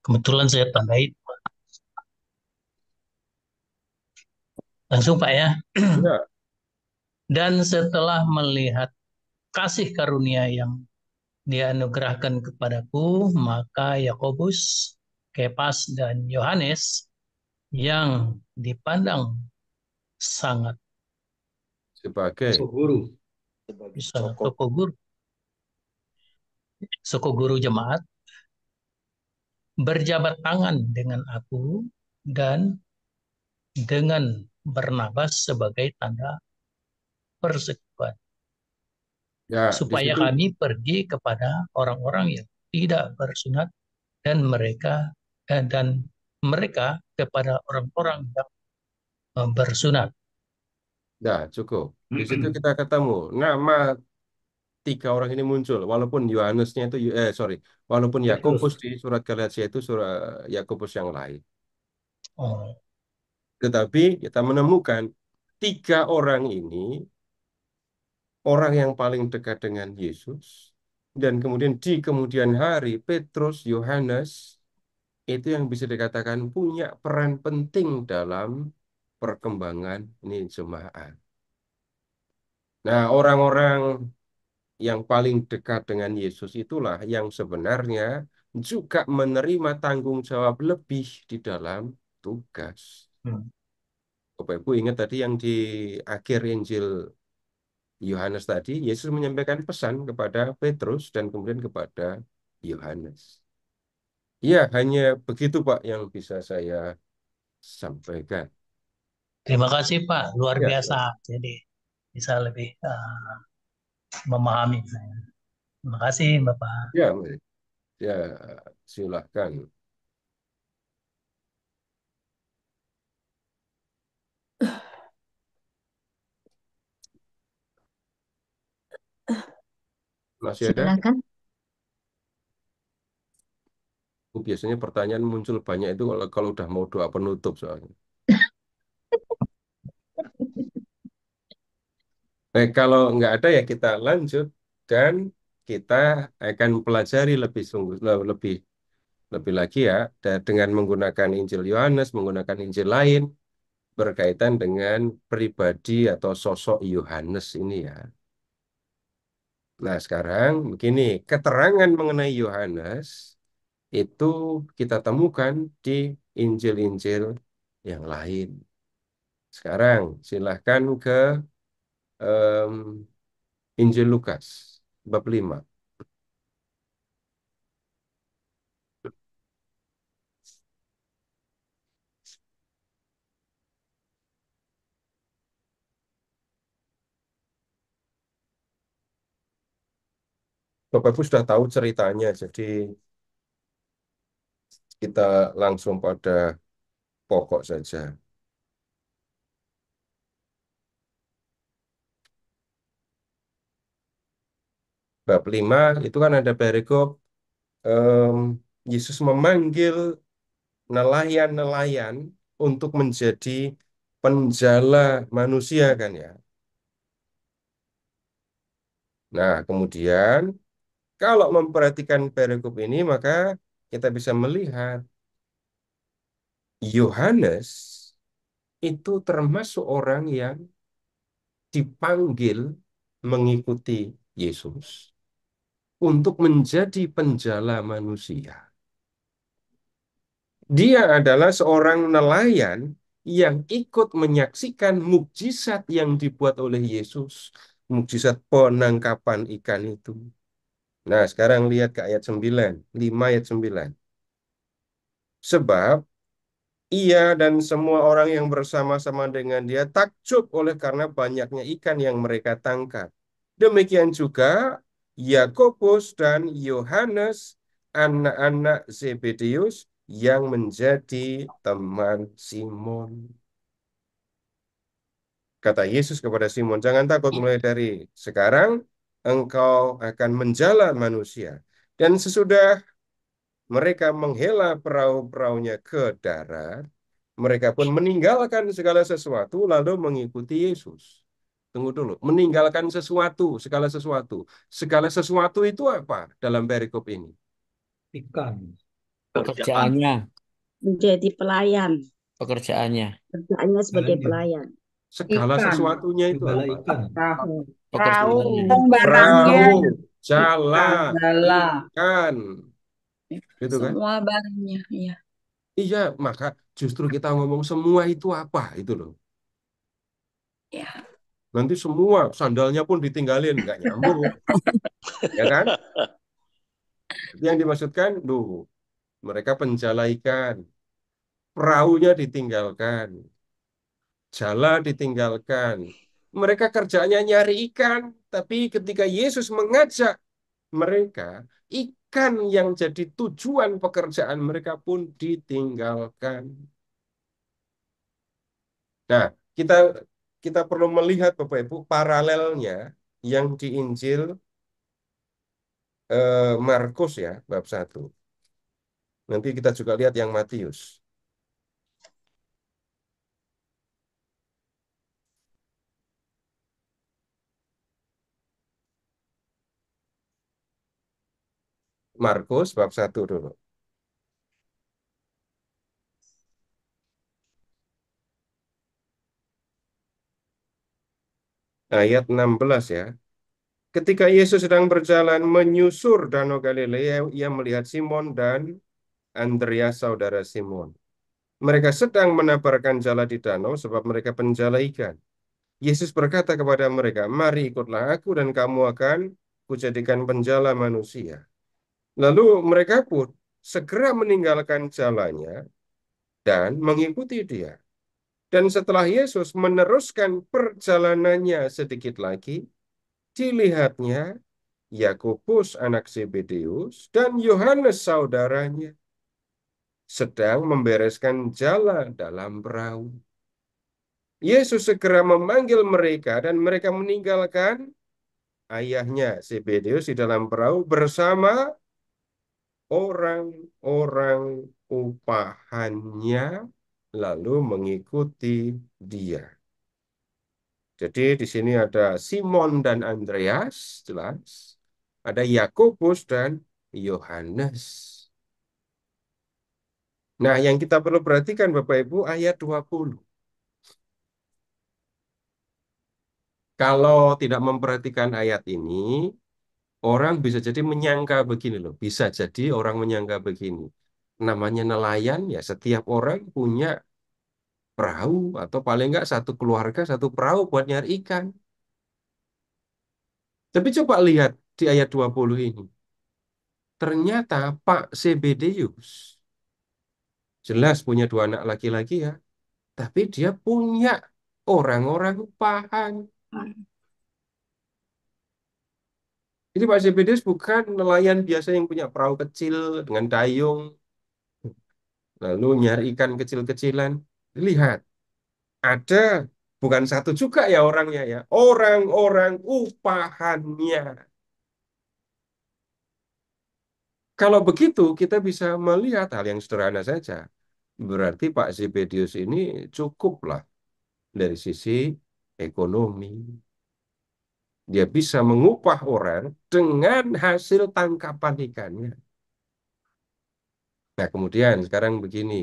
Kebetulan saya tandai. Langsung Pak ya. ya. Dan setelah melihat kasih karunia yang dianugerahkan kepadaku, maka Yakobus, Kepas, dan Yohanes yang dipandang sangat sebagai guru, sebagai sangat guru, soko guru jemaat berjabat tangan dengan aku dan dengan bernabas sebagai tanda persekutuan. Ya, supaya disitu. kami pergi kepada orang-orang yang tidak bersunat dan mereka eh, dan mereka kepada orang-orang yang eh, bersunat. Nah, cukup. Di situ kita ketemu nama tiga orang ini muncul walaupun Yohanesnya itu eh sorry walaupun iya, Yakobus di surat Galatia itu surat eh, Yakobus yang lain oh. tetapi kita menemukan tiga orang ini orang yang paling dekat dengan Yesus dan kemudian di kemudian hari Petrus Yohanes itu yang bisa dikatakan punya peran penting dalam perkembangan ini jemaat. Nah, orang-orang yang paling dekat dengan Yesus itulah yang sebenarnya juga menerima tanggung jawab lebih di dalam tugas. Hmm. Bapak Ibu ingat tadi yang di akhir Injil Yohanes tadi, Yesus menyampaikan pesan kepada Petrus dan kemudian kepada Yohanes. Ya, hanya begitu Pak yang bisa saya sampaikan. Terima kasih Pak, luar ya, ya. biasa. Pak. Jadi bisa lebih uh, memahami saya. Terima kasih Bapak. Ya, ya silahkan. Masih ada? Silahkan. Biasanya pertanyaan muncul banyak itu kalau, kalau udah mau doa penutup soalnya. Baik, eh, kalau nggak ada ya kita lanjut dan kita akan pelajari lebih sungguh lebih lebih lagi ya dengan menggunakan Injil Yohanes, menggunakan Injil lain berkaitan dengan pribadi atau sosok Yohanes ini ya. Nah, sekarang begini, keterangan mengenai Yohanes itu kita temukan di Injil-Injil yang lain. Sekarang silahkan ke um, Injil Lukas bab 5. Bapak Ibu sudah tahu ceritanya, jadi kita langsung pada pokok saja. bab 5 itu kan ada perikop um, Yesus memanggil nelayan-nelayan untuk menjadi penjala manusia kan ya. Nah, kemudian kalau memperhatikan perikop ini maka kita bisa melihat Yohanes itu termasuk orang yang dipanggil mengikuti Yesus untuk menjadi penjala manusia. Dia adalah seorang nelayan yang ikut menyaksikan mukjizat yang dibuat oleh Yesus, mukjizat penangkapan ikan itu. Nah, sekarang lihat ke ayat 9, 5 ayat 9. Sebab ia dan semua orang yang bersama-sama dengan dia takjub oleh karena banyaknya ikan yang mereka tangkap. Demikian juga Yakobus dan Yohanes, anak-anak Zebedeus yang menjadi teman Simon. Kata Yesus kepada Simon, jangan takut mulai dari sekarang engkau akan menjala manusia. Dan sesudah mereka menghela perahu-perahunya ke darat, mereka pun meninggalkan segala sesuatu lalu mengikuti Yesus. Tunggu dulu. Meninggalkan sesuatu, segala sesuatu. Segala sesuatu itu apa dalam perikop ini? Ikan. Pekerjaannya. Menjadi pelayan. Pekerjaannya. Pekerjaannya sebagai pelayan. Segala ikan. sesuatunya itu segala apa? Ikan. Tahu. Perahu. Perahu. Jala. Jala. Ikan. Gitu kan? Semua barangnya, iya. Iya, maka justru kita ngomong semua itu apa itu loh. Iya nanti semua sandalnya pun ditinggalin nggak nyambung ya kan yang dimaksudkan duh mereka penjala ikan perahunya ditinggalkan jala ditinggalkan mereka kerjanya nyari ikan tapi ketika Yesus mengajak mereka ikan yang jadi tujuan pekerjaan mereka pun ditinggalkan nah kita kita perlu melihat Bapak Ibu paralelnya yang di Injil eh, Markus ya bab 1. Nanti kita juga lihat yang Matius. Markus bab 1 dulu. ayat 16 ya. Ketika Yesus sedang berjalan menyusur Danau Galilea, ia melihat Simon dan Andreas saudara Simon. Mereka sedang menabarkan jala di danau sebab mereka penjala ikan. Yesus berkata kepada mereka, "Mari ikutlah aku dan kamu akan kujadikan penjala manusia." Lalu mereka pun segera meninggalkan jalannya dan mengikuti dia. Dan setelah Yesus meneruskan perjalanannya sedikit lagi, dilihatnya Yakobus anak Zebedeus dan Yohanes saudaranya sedang membereskan jala dalam perahu. Yesus segera memanggil mereka dan mereka meninggalkan ayahnya Zebedeus di dalam perahu bersama orang-orang upahannya lalu mengikuti dia. Jadi di sini ada Simon dan Andreas, jelas. Ada Yakobus dan Yohanes. Nah, yang kita perlu perhatikan Bapak Ibu ayat 20. Kalau tidak memperhatikan ayat ini, orang bisa jadi menyangka begini loh. Bisa jadi orang menyangka begini namanya nelayan ya setiap orang punya perahu atau paling nggak satu keluarga satu perahu buat nyari ikan. Tapi coba lihat di ayat 20 ini. Ternyata Pak Sebedeus jelas punya dua anak laki-laki ya, tapi dia punya orang-orang upahan. Jadi Pak Sebedeus bukan nelayan biasa yang punya perahu kecil dengan dayung, lalu nyari ikan kecil-kecilan lihat ada bukan satu juga ya orangnya ya orang-orang upahannya kalau begitu kita bisa melihat hal yang sederhana saja berarti Pak Zebedius ini cukuplah dari sisi ekonomi dia bisa mengupah orang dengan hasil tangkapan ikannya Nah, kemudian sekarang begini,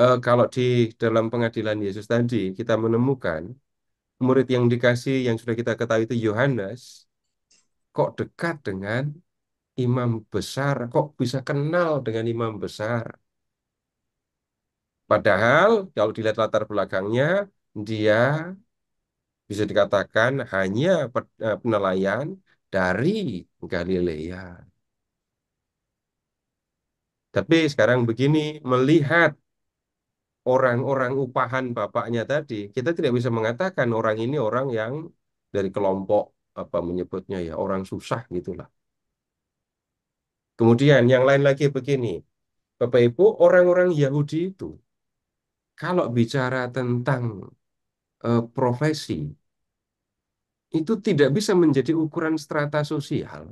eh, kalau di dalam pengadilan Yesus tadi kita menemukan murid yang dikasih yang sudah kita ketahui itu Yohanes, kok dekat dengan imam besar, kok bisa kenal dengan imam besar. Padahal kalau dilihat latar belakangnya dia bisa dikatakan hanya eh, penelayan dari Galilea. Tapi sekarang begini, melihat orang-orang upahan bapaknya tadi, kita tidak bisa mengatakan orang ini orang yang dari kelompok apa menyebutnya ya, orang susah gitulah. Kemudian yang lain lagi begini, Bapak Ibu, orang-orang Yahudi itu kalau bicara tentang e, profesi itu tidak bisa menjadi ukuran strata sosial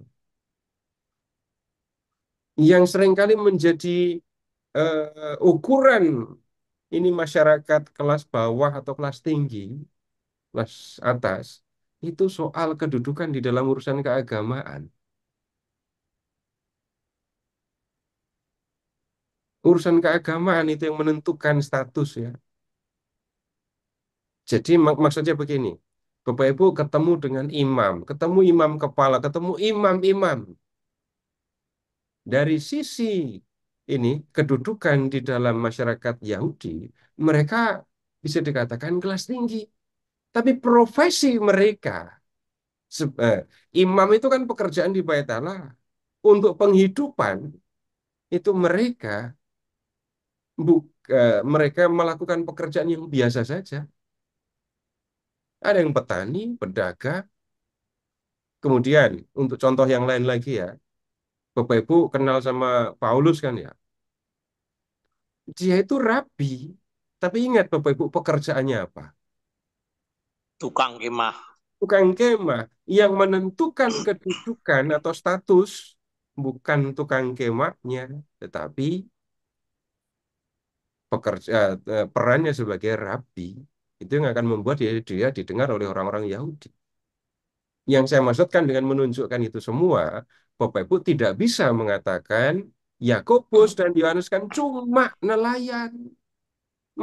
yang seringkali menjadi uh, ukuran ini masyarakat kelas bawah atau kelas tinggi, kelas atas, itu soal kedudukan di dalam urusan keagamaan. Urusan keagamaan itu yang menentukan status ya. Jadi mak maksudnya begini, Bapak Ibu ketemu dengan imam, ketemu imam kepala, ketemu imam-imam dari sisi ini kedudukan di dalam masyarakat Yahudi, mereka bisa dikatakan kelas tinggi. Tapi profesi mereka eh, imam itu kan pekerjaan di Bait Allah. Untuk penghidupan itu mereka buka, eh, mereka melakukan pekerjaan yang biasa saja. Ada yang petani, pedagang. Kemudian untuk contoh yang lain lagi ya, Bapak Ibu kenal sama Paulus kan ya. Dia itu rabi, tapi ingat Bapak Ibu pekerjaannya apa? Tukang kemah. Tukang kemah yang menentukan kedudukan atau status bukan tukang kemahnya, tetapi pekerja eh, perannya sebagai rabi itu yang akan membuat dia, dia didengar oleh orang-orang Yahudi yang saya maksudkan dengan menunjukkan itu semua, Bapak Ibu tidak bisa mengatakan Yakobus dan Yohanes kan cuma nelayan.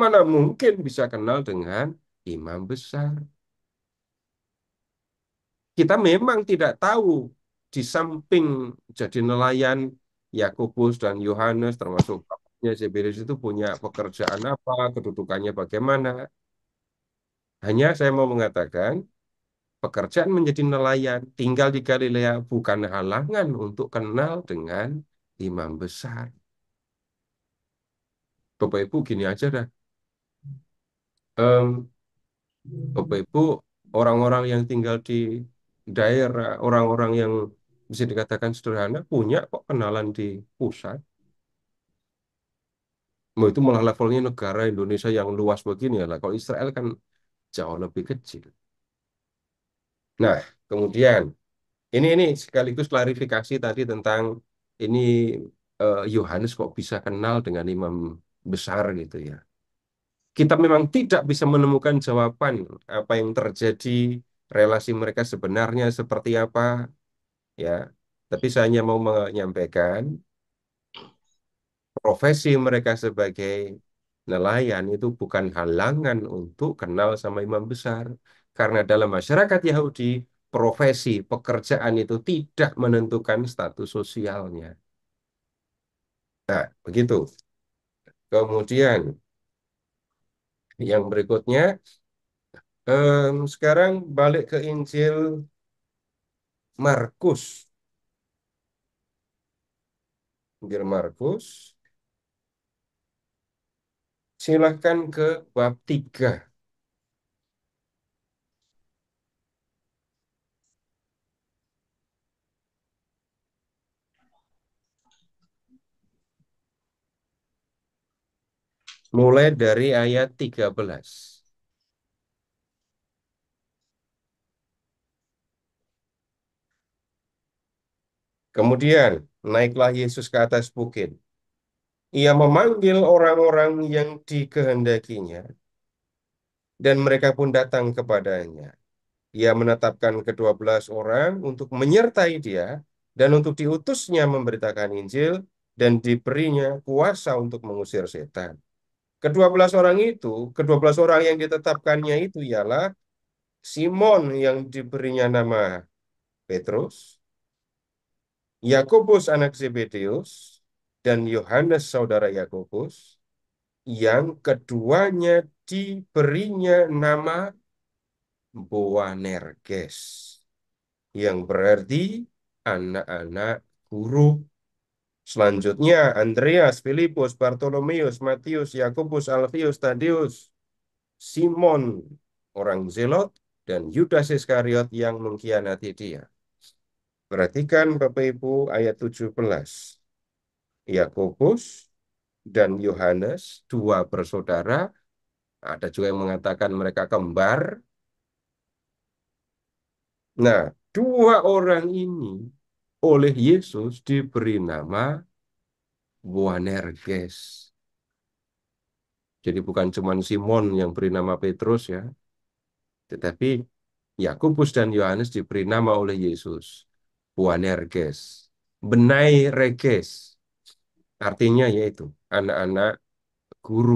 Mana mungkin bisa kenal dengan imam besar. Kita memang tidak tahu di samping jadi nelayan Yakobus dan Yohanes termasuk bapaknya Zebedeus itu punya pekerjaan apa, kedudukannya bagaimana. Hanya saya mau mengatakan pekerjaan menjadi nelayan, tinggal di Galilea bukan halangan untuk kenal dengan imam besar. Bapak Ibu gini aja dah. Um, Bapak Ibu, orang-orang yang tinggal di daerah, orang-orang yang bisa dikatakan sederhana, punya kok kenalan di pusat. Mau itu malah levelnya negara Indonesia yang luas begini ya lah. Kalau Israel kan jauh lebih kecil. Nah, kemudian ini ini sekaligus klarifikasi tadi tentang ini eh, Yohanes uh, kok bisa kenal dengan imam besar gitu ya. Kita memang tidak bisa menemukan jawaban apa yang terjadi, relasi mereka sebenarnya seperti apa ya. Tapi saya hanya mau menyampaikan profesi mereka sebagai nelayan itu bukan halangan untuk kenal sama imam besar. Karena dalam masyarakat Yahudi, profesi, pekerjaan itu tidak menentukan status sosialnya. Nah, begitu. Kemudian, yang berikutnya, um, sekarang balik ke Injil Markus. Injil Markus. Silahkan ke bab 3. mulai dari ayat 13. Kemudian naiklah Yesus ke atas bukit. Ia memanggil orang-orang yang dikehendakinya, dan mereka pun datang kepadanya. Ia menetapkan kedua belas orang untuk menyertai dia dan untuk diutusnya memberitakan Injil dan diberinya kuasa untuk mengusir setan. Kedua belas orang itu, kedua belas orang yang ditetapkannya itu ialah Simon yang diberinya nama Petrus, Yakobus anak Zebedeus, dan Yohanes saudara Yakobus, yang keduanya diberinya nama Boanerges, yang berarti anak-anak guru. Selanjutnya Andreas, Filipus, Bartolomeus, Matius, Yakobus, Alfius, Tadius, Simon, orang Zelot, dan Yudas Iskariot yang mengkhianati dia. Perhatikan Bapak Ibu ayat 17. Yakobus dan Yohanes, dua bersaudara, ada juga yang mengatakan mereka kembar. Nah, dua orang ini oleh Yesus diberi nama Boanerges. Jadi bukan cuma Simon yang beri nama Petrus ya, tetapi Yakobus dan Yohanes diberi nama oleh Yesus, Boanerges, benai reges. Artinya yaitu anak-anak guru.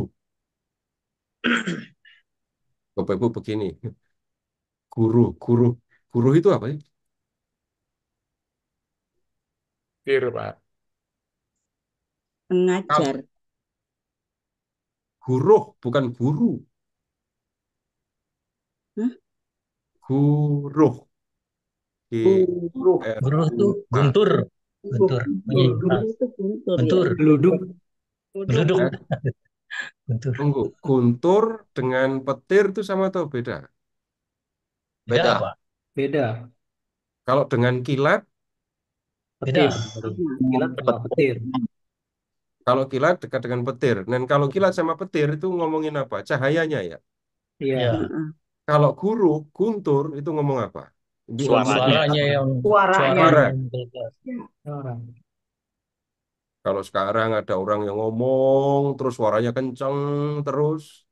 Bapak Ibu begini, guru, guru, guru itu apa sih? Pengajar, Pak. Pengajar. Guruh, bukan guru. Hah? Guru. Guru eh, itu guntur. Guntur. itu guntur. Guntur. Geluduk. Geluduk. Guntur. Tunggu, guntur dengan petir itu sama atau beda? Beda, Beda. Pak. Beda. Kalau dengan kilat Petir. Kilat sama petir. Kalau kilat dekat dengan petir. Dan kalau kilat sama petir itu ngomongin apa? Cahayanya ya. Iya. iya. Kalau guru, guntur itu ngomong apa? Suaranya, Suaranya yang suaranya. Iya. Suara. Kalau sekarang ada orang yang ngomong terus suaranya kenceng terus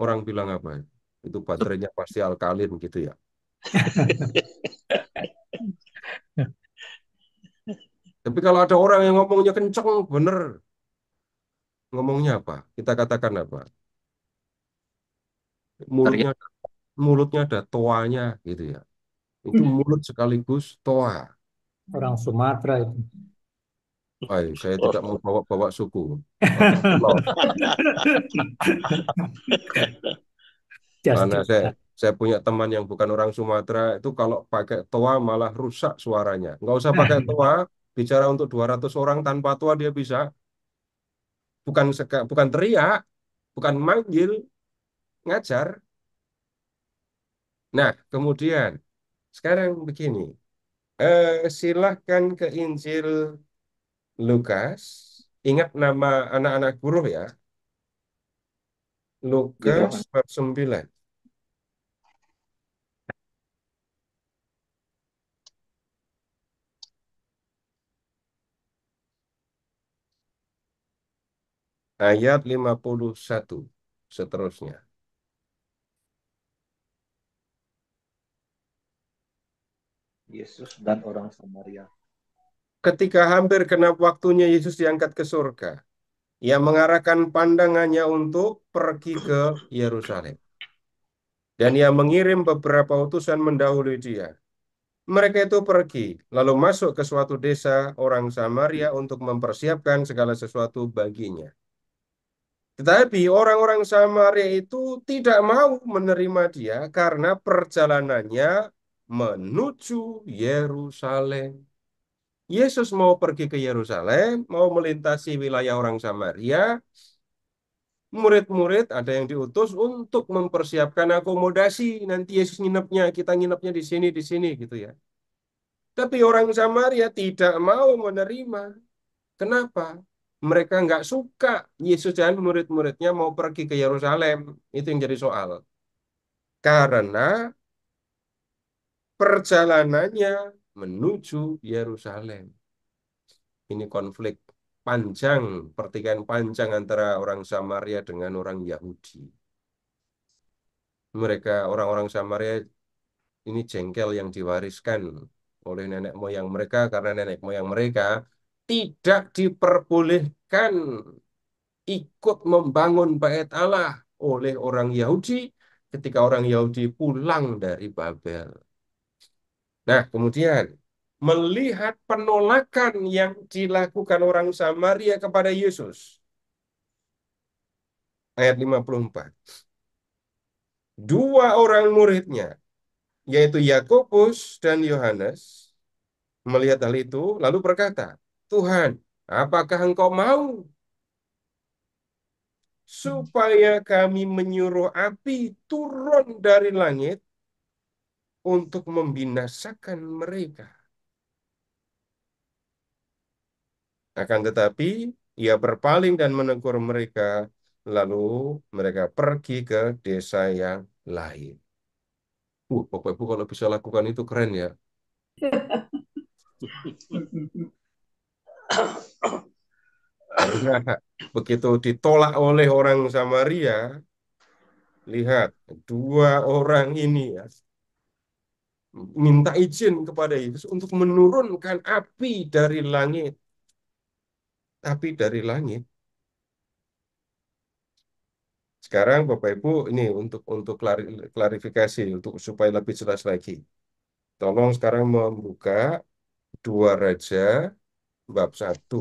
orang bilang apa? Itu baterainya pasti alkalin gitu ya. Tapi kalau ada orang yang ngomongnya kenceng, bener. Ngomongnya apa? Kita katakan apa? Mulutnya, mulutnya ada toanya gitu ya. Itu hmm. mulut sekaligus toa. Orang Sumatera itu. Ay, saya oh. tidak mau bawa-bawa suku. Karena saya, saya punya teman yang bukan orang Sumatera, itu kalau pakai toa malah rusak suaranya. Nggak usah pakai toa, bicara untuk 200 orang tanpa tua dia bisa bukan seka, bukan teriak bukan manggil ngajar nah kemudian sekarang begini eh, silahkan ke Injil Lukas ingat nama anak-anak guru ya Lukas iya. bab 9 ayat 51 seterusnya. Yesus dan orang Samaria. Ketika hampir genap waktunya Yesus diangkat ke surga, ia mengarahkan pandangannya untuk pergi ke Yerusalem. Dan ia mengirim beberapa utusan mendahului dia. Mereka itu pergi, lalu masuk ke suatu desa orang Samaria untuk mempersiapkan segala sesuatu baginya. Tetapi orang-orang Samaria itu tidak mau menerima dia karena perjalanannya menuju Yerusalem. Yesus mau pergi ke Yerusalem, mau melintasi wilayah orang Samaria. Murid-murid ada yang diutus untuk mempersiapkan akomodasi. Nanti Yesus nginepnya, kita nginepnya di sini, di sini gitu ya. Tapi orang Samaria tidak mau menerima. Kenapa? mereka nggak suka Yesus dan murid-muridnya mau pergi ke Yerusalem. Itu yang jadi soal. Karena perjalanannya menuju Yerusalem. Ini konflik panjang, pertikaian panjang antara orang Samaria dengan orang Yahudi. Mereka orang-orang Samaria ini jengkel yang diwariskan oleh nenek moyang mereka karena nenek moyang mereka tidak diperbolehkan ikut membangun bait Allah oleh orang Yahudi ketika orang Yahudi pulang dari Babel. Nah, kemudian melihat penolakan yang dilakukan orang Samaria kepada Yesus. Ayat 54. Dua orang muridnya, yaitu Yakobus dan Yohanes, melihat hal itu lalu berkata, Tuhan, apakah engkau mau supaya kami menyuruh api turun dari langit untuk membinasakan mereka? Akan tetapi, ia berpaling dan menegur mereka, lalu mereka pergi ke desa yang lain. Uh, Bapak Ibu kalau bisa lakukan itu keren ya. begitu ditolak oleh orang Samaria, lihat dua orang ini ya, minta izin kepada Yesus untuk menurunkan api dari langit. Api dari langit. Sekarang Bapak Ibu ini untuk untuk klarifikasi untuk supaya lebih jelas lagi. Tolong sekarang membuka dua raja bab satu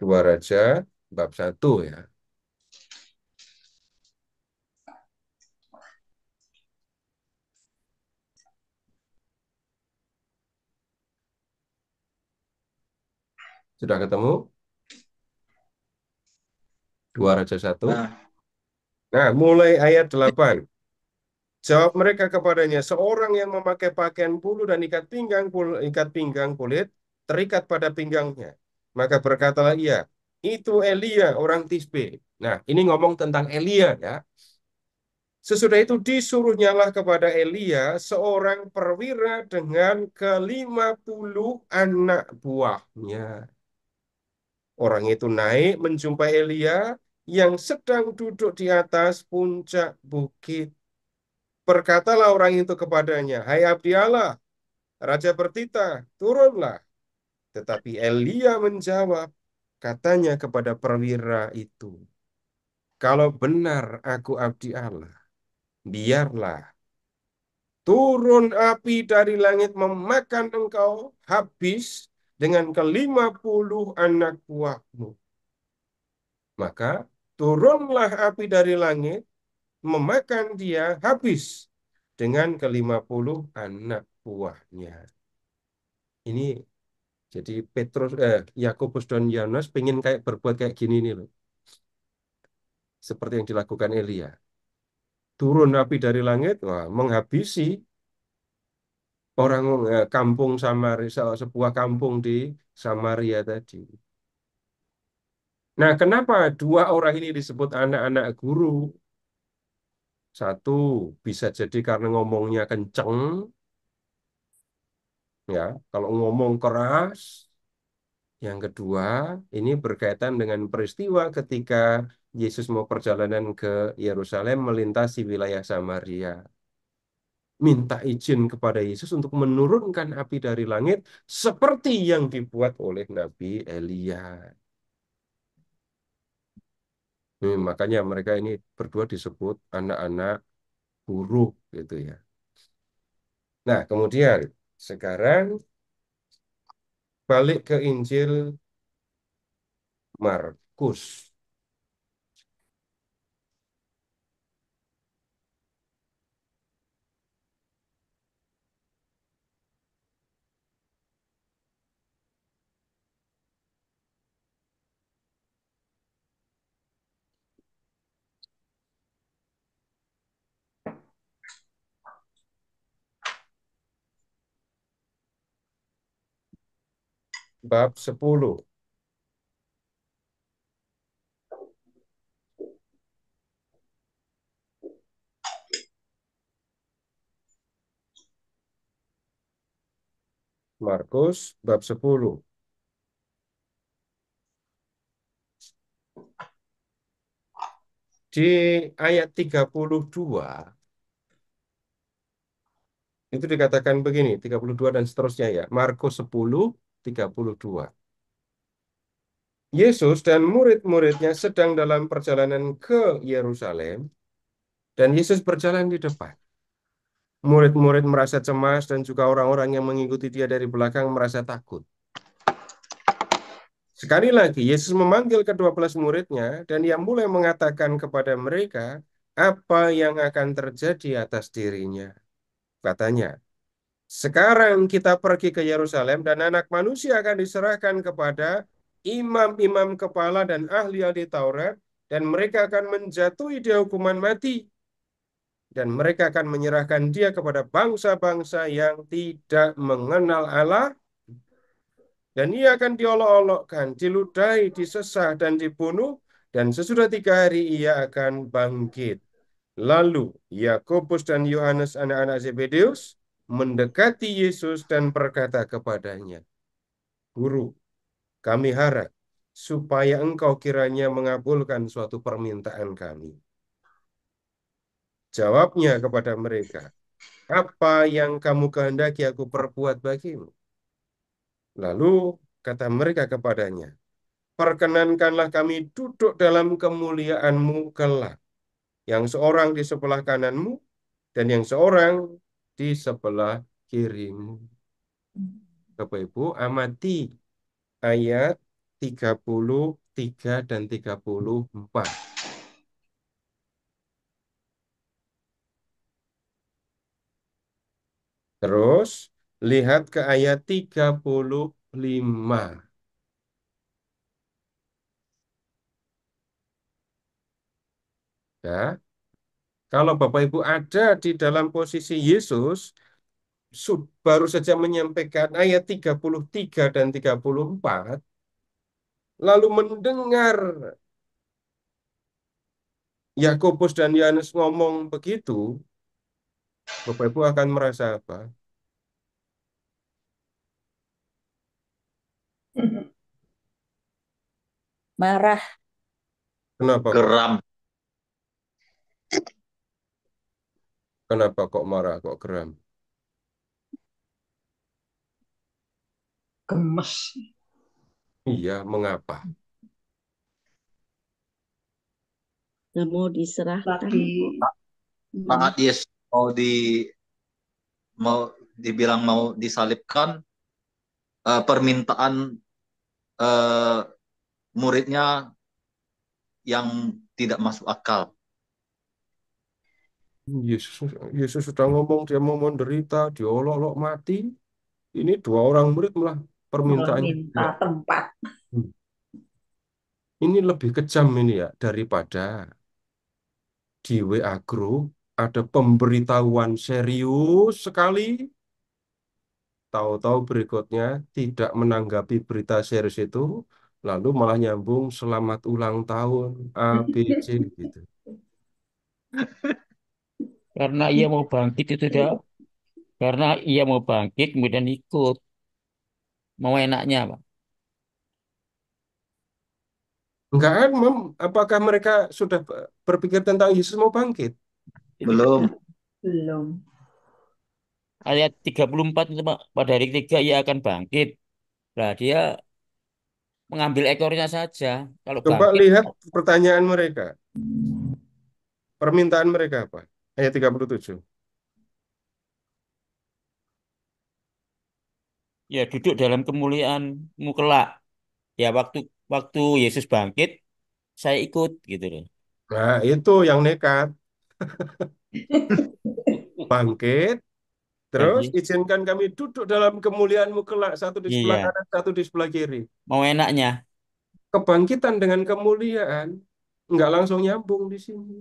Dua Raja, bab satu ya. Sudah ketemu? Dua Raja satu. Nah. Nah, mulai ayat 8. Jawab mereka kepadanya, seorang yang memakai pakaian bulu dan ikat pinggang ikat pinggang kulit terikat pada pinggangnya. Maka berkatalah ia, itu Elia orang Tisbe. Nah, ini ngomong tentang Elia ya. Sesudah itu disuruhnyalah kepada Elia seorang perwira dengan kelima puluh anak buahnya. Orang itu naik menjumpai Elia, yang sedang duduk di atas puncak bukit. Berkatalah orang itu kepadanya, Hai abdi Allah, Raja Bertita, turunlah. Tetapi Elia menjawab, katanya kepada perwira itu, Kalau benar aku abdi Allah, biarlah turun api dari langit memakan engkau habis dengan kelima puluh anak buahmu. Maka turunlah api dari langit, memakan dia habis dengan kelima puluh anak buahnya. Ini jadi Petrus, eh, Yakobus dan Yohanes pengen kayak berbuat kayak gini nih loh. Seperti yang dilakukan Elia. Turun api dari langit, wah, menghabisi orang eh, kampung Samaria, sebuah kampung di Samaria tadi. Nah, kenapa dua orang ini disebut anak-anak guru? Satu, bisa jadi karena ngomongnya kenceng. Ya, kalau ngomong keras. Yang kedua, ini berkaitan dengan peristiwa ketika Yesus mau perjalanan ke Yerusalem melintasi wilayah Samaria. Minta izin kepada Yesus untuk menurunkan api dari langit seperti yang dibuat oleh Nabi Elia. Hmm, makanya mereka ini berdua disebut anak-anak buruk gitu ya. Nah, kemudian sekarang balik ke Injil Markus. bab 10. Markus bab 10. Di ayat 32 itu dikatakan begini, 32 dan seterusnya ya. Markus 10 32. Yesus dan murid-muridnya sedang dalam perjalanan ke Yerusalem dan Yesus berjalan di depan. Murid-murid merasa cemas dan juga orang-orang yang mengikuti dia dari belakang merasa takut. Sekali lagi, Yesus memanggil kedua belas muridnya dan ia mulai mengatakan kepada mereka apa yang akan terjadi atas dirinya. Katanya, sekarang kita pergi ke Yerusalem dan anak manusia akan diserahkan kepada imam-imam kepala dan ahli-ahli Taurat dan mereka akan menjatuhi dia hukuman mati dan mereka akan menyerahkan dia kepada bangsa-bangsa yang tidak mengenal Allah dan ia akan diolok-olokkan, diludahi, disesah, dan dibunuh dan sesudah tiga hari ia akan bangkit. Lalu Yakobus dan Yohanes anak-anak Zebedeus mendekati Yesus dan berkata kepadanya, Guru, kami harap supaya engkau kiranya mengabulkan suatu permintaan kami. Jawabnya kepada mereka, apa yang kamu kehendaki aku perbuat bagimu? Lalu kata mereka kepadanya, perkenankanlah kami duduk dalam kemuliaanmu kelak, yang seorang di sebelah kananmu dan yang seorang di sebelah kirimu. Bapak Ibu, amati ayat 33 dan 34. Terus lihat ke ayat 35. Ya. Kalau Bapak Ibu ada di dalam posisi Yesus, baru saja menyampaikan ayat 33 dan 34, lalu mendengar Yakobus dan Yohanes ngomong begitu, Bapak Ibu akan merasa apa? Marah. Kenapa? Geram. Kenapa kok marah, kok geram? Gemes. Iya, mengapa? Gak mau diserahkan. Lagi. Pak Adis, mau di mau dibilang mau disalibkan uh, permintaan uh, muridnya yang tidak masuk akal. Yesus Yesus sudah ngomong dia mau menderita, diolok-olok mati. Ini dua orang murid malah permintaan minta tempat. Hmm. Ini lebih kejam ini ya daripada di WA group ada pemberitahuan serius sekali. Tahu-tahu berikutnya tidak menanggapi berita serius itu, lalu malah nyambung selamat ulang tahun ABC gitu. karena ia mau bangkit itu dia karena ia mau bangkit kemudian ikut mau enaknya apa enggak kan apakah mereka sudah berpikir tentang Yesus mau bangkit belum belum ayat 34 itu pada hari ketiga ia akan bangkit lah dia mengambil ekornya saja kalau coba bangkit, lihat pertanyaan mereka permintaan mereka apa Eh, Ayat 37. Ya, duduk dalam kemuliaanmu kelak. Ya, waktu waktu Yesus bangkit, saya ikut gitu loh. Nah, itu yang nekat. bangkit, terus Jadi, izinkan kami duduk dalam kemuliaanmu kelak, satu di sebelah iya. kanan, satu di sebelah kiri. Mau enaknya. Kebangkitan dengan kemuliaan nggak langsung nyambung di sini.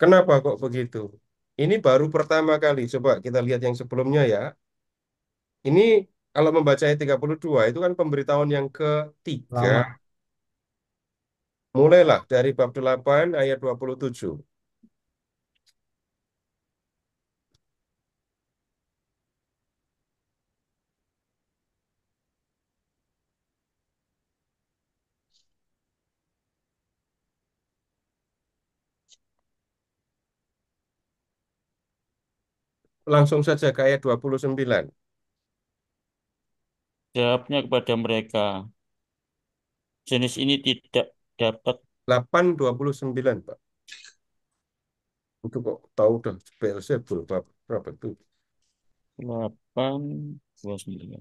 Kenapa kok begitu? Ini baru pertama kali. Coba kita lihat yang sebelumnya ya. Ini kalau membaca ayat 32 itu kan pemberitahuan yang ketiga. Mulailah dari bab 8 ayat 27. langsung saja ke ayat 29. Jawabnya kepada mereka, jenis ini tidak dapat 829, Pak. Untuk kok tahu dah PLC berapa berapa itu? 829.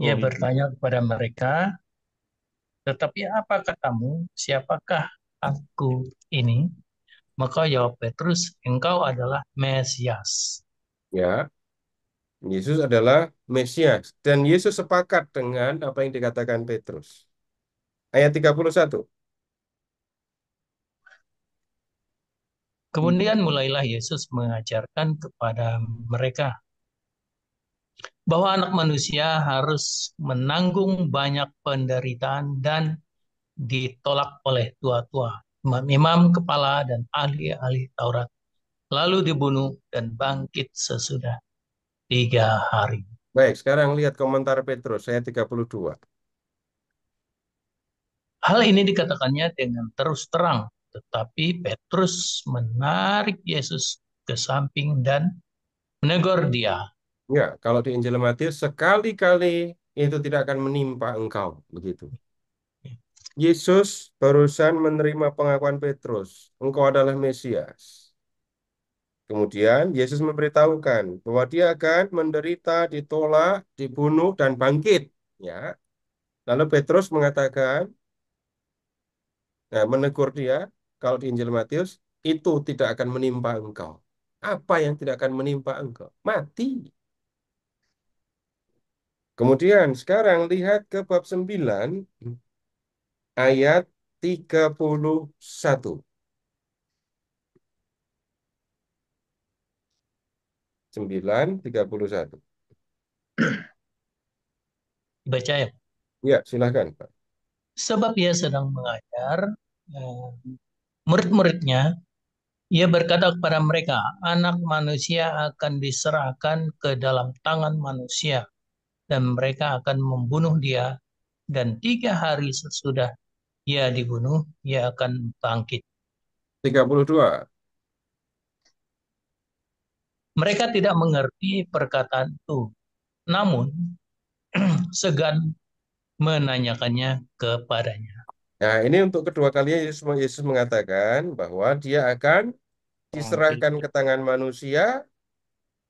Ia oh, iya. bertanya kepada mereka, tetapi apa katamu, siapakah aku ini? Maka jawab Petrus, engkau adalah Mesias. Ya, Yesus adalah Mesias. Dan Yesus sepakat dengan apa yang dikatakan Petrus. Ayat 31. Kemudian mulailah Yesus mengajarkan kepada mereka bahwa anak manusia harus menanggung banyak penderitaan dan ditolak oleh tua-tua imam-imam kepala dan ahli-ahli Taurat, lalu dibunuh dan bangkit sesudah tiga hari. Baik, sekarang lihat komentar Petrus, saya 32. Hal ini dikatakannya dengan terus terang, tetapi Petrus menarik Yesus ke samping dan menegur dia. Ya, kalau di Injil Matius sekali-kali itu tidak akan menimpa engkau, begitu. Yesus barusan menerima pengakuan Petrus, engkau adalah Mesias. Kemudian Yesus memberitahukan bahwa dia akan menderita, ditolak, dibunuh, dan bangkit. Ya. Lalu Petrus mengatakan, nah, menegur dia, kalau di Injil Matius, itu tidak akan menimpa engkau. Apa yang tidak akan menimpa engkau? Mati. Kemudian sekarang lihat ke bab 9 ayat 31. puluh satu Baca ya? Ya, silahkan Pak. Sebab ia sedang mengajar eh, murid-muridnya, ia berkata kepada mereka, anak manusia akan diserahkan ke dalam tangan manusia, dan mereka akan membunuh dia, dan tiga hari sesudah ia dibunuh, ia akan bangkit. 32. Mereka tidak mengerti perkataan itu. Namun, segan menanyakannya kepadanya. Nah, ini untuk kedua kalinya Yesus, Yesus mengatakan bahwa dia akan diserahkan ke tangan manusia,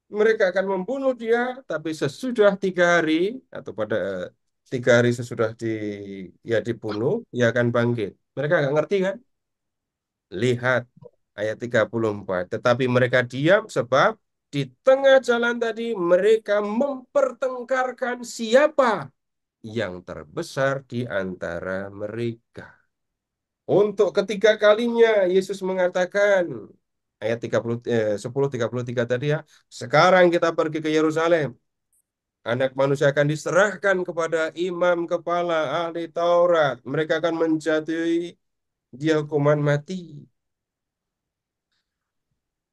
mereka akan membunuh dia, tapi sesudah tiga hari atau pada tiga hari sesudah di ya dibunuh ia ya akan bangkit mereka nggak ngerti kan lihat ayat 34 tetapi mereka diam sebab di tengah jalan tadi mereka mempertengkarkan siapa yang terbesar di antara mereka untuk ketiga kalinya Yesus mengatakan ayat 30 eh, 10 33 tadi ya sekarang kita pergi ke Yerusalem Anak manusia akan diserahkan kepada imam kepala ahli Taurat. Mereka akan menjatuhi dia hukuman mati.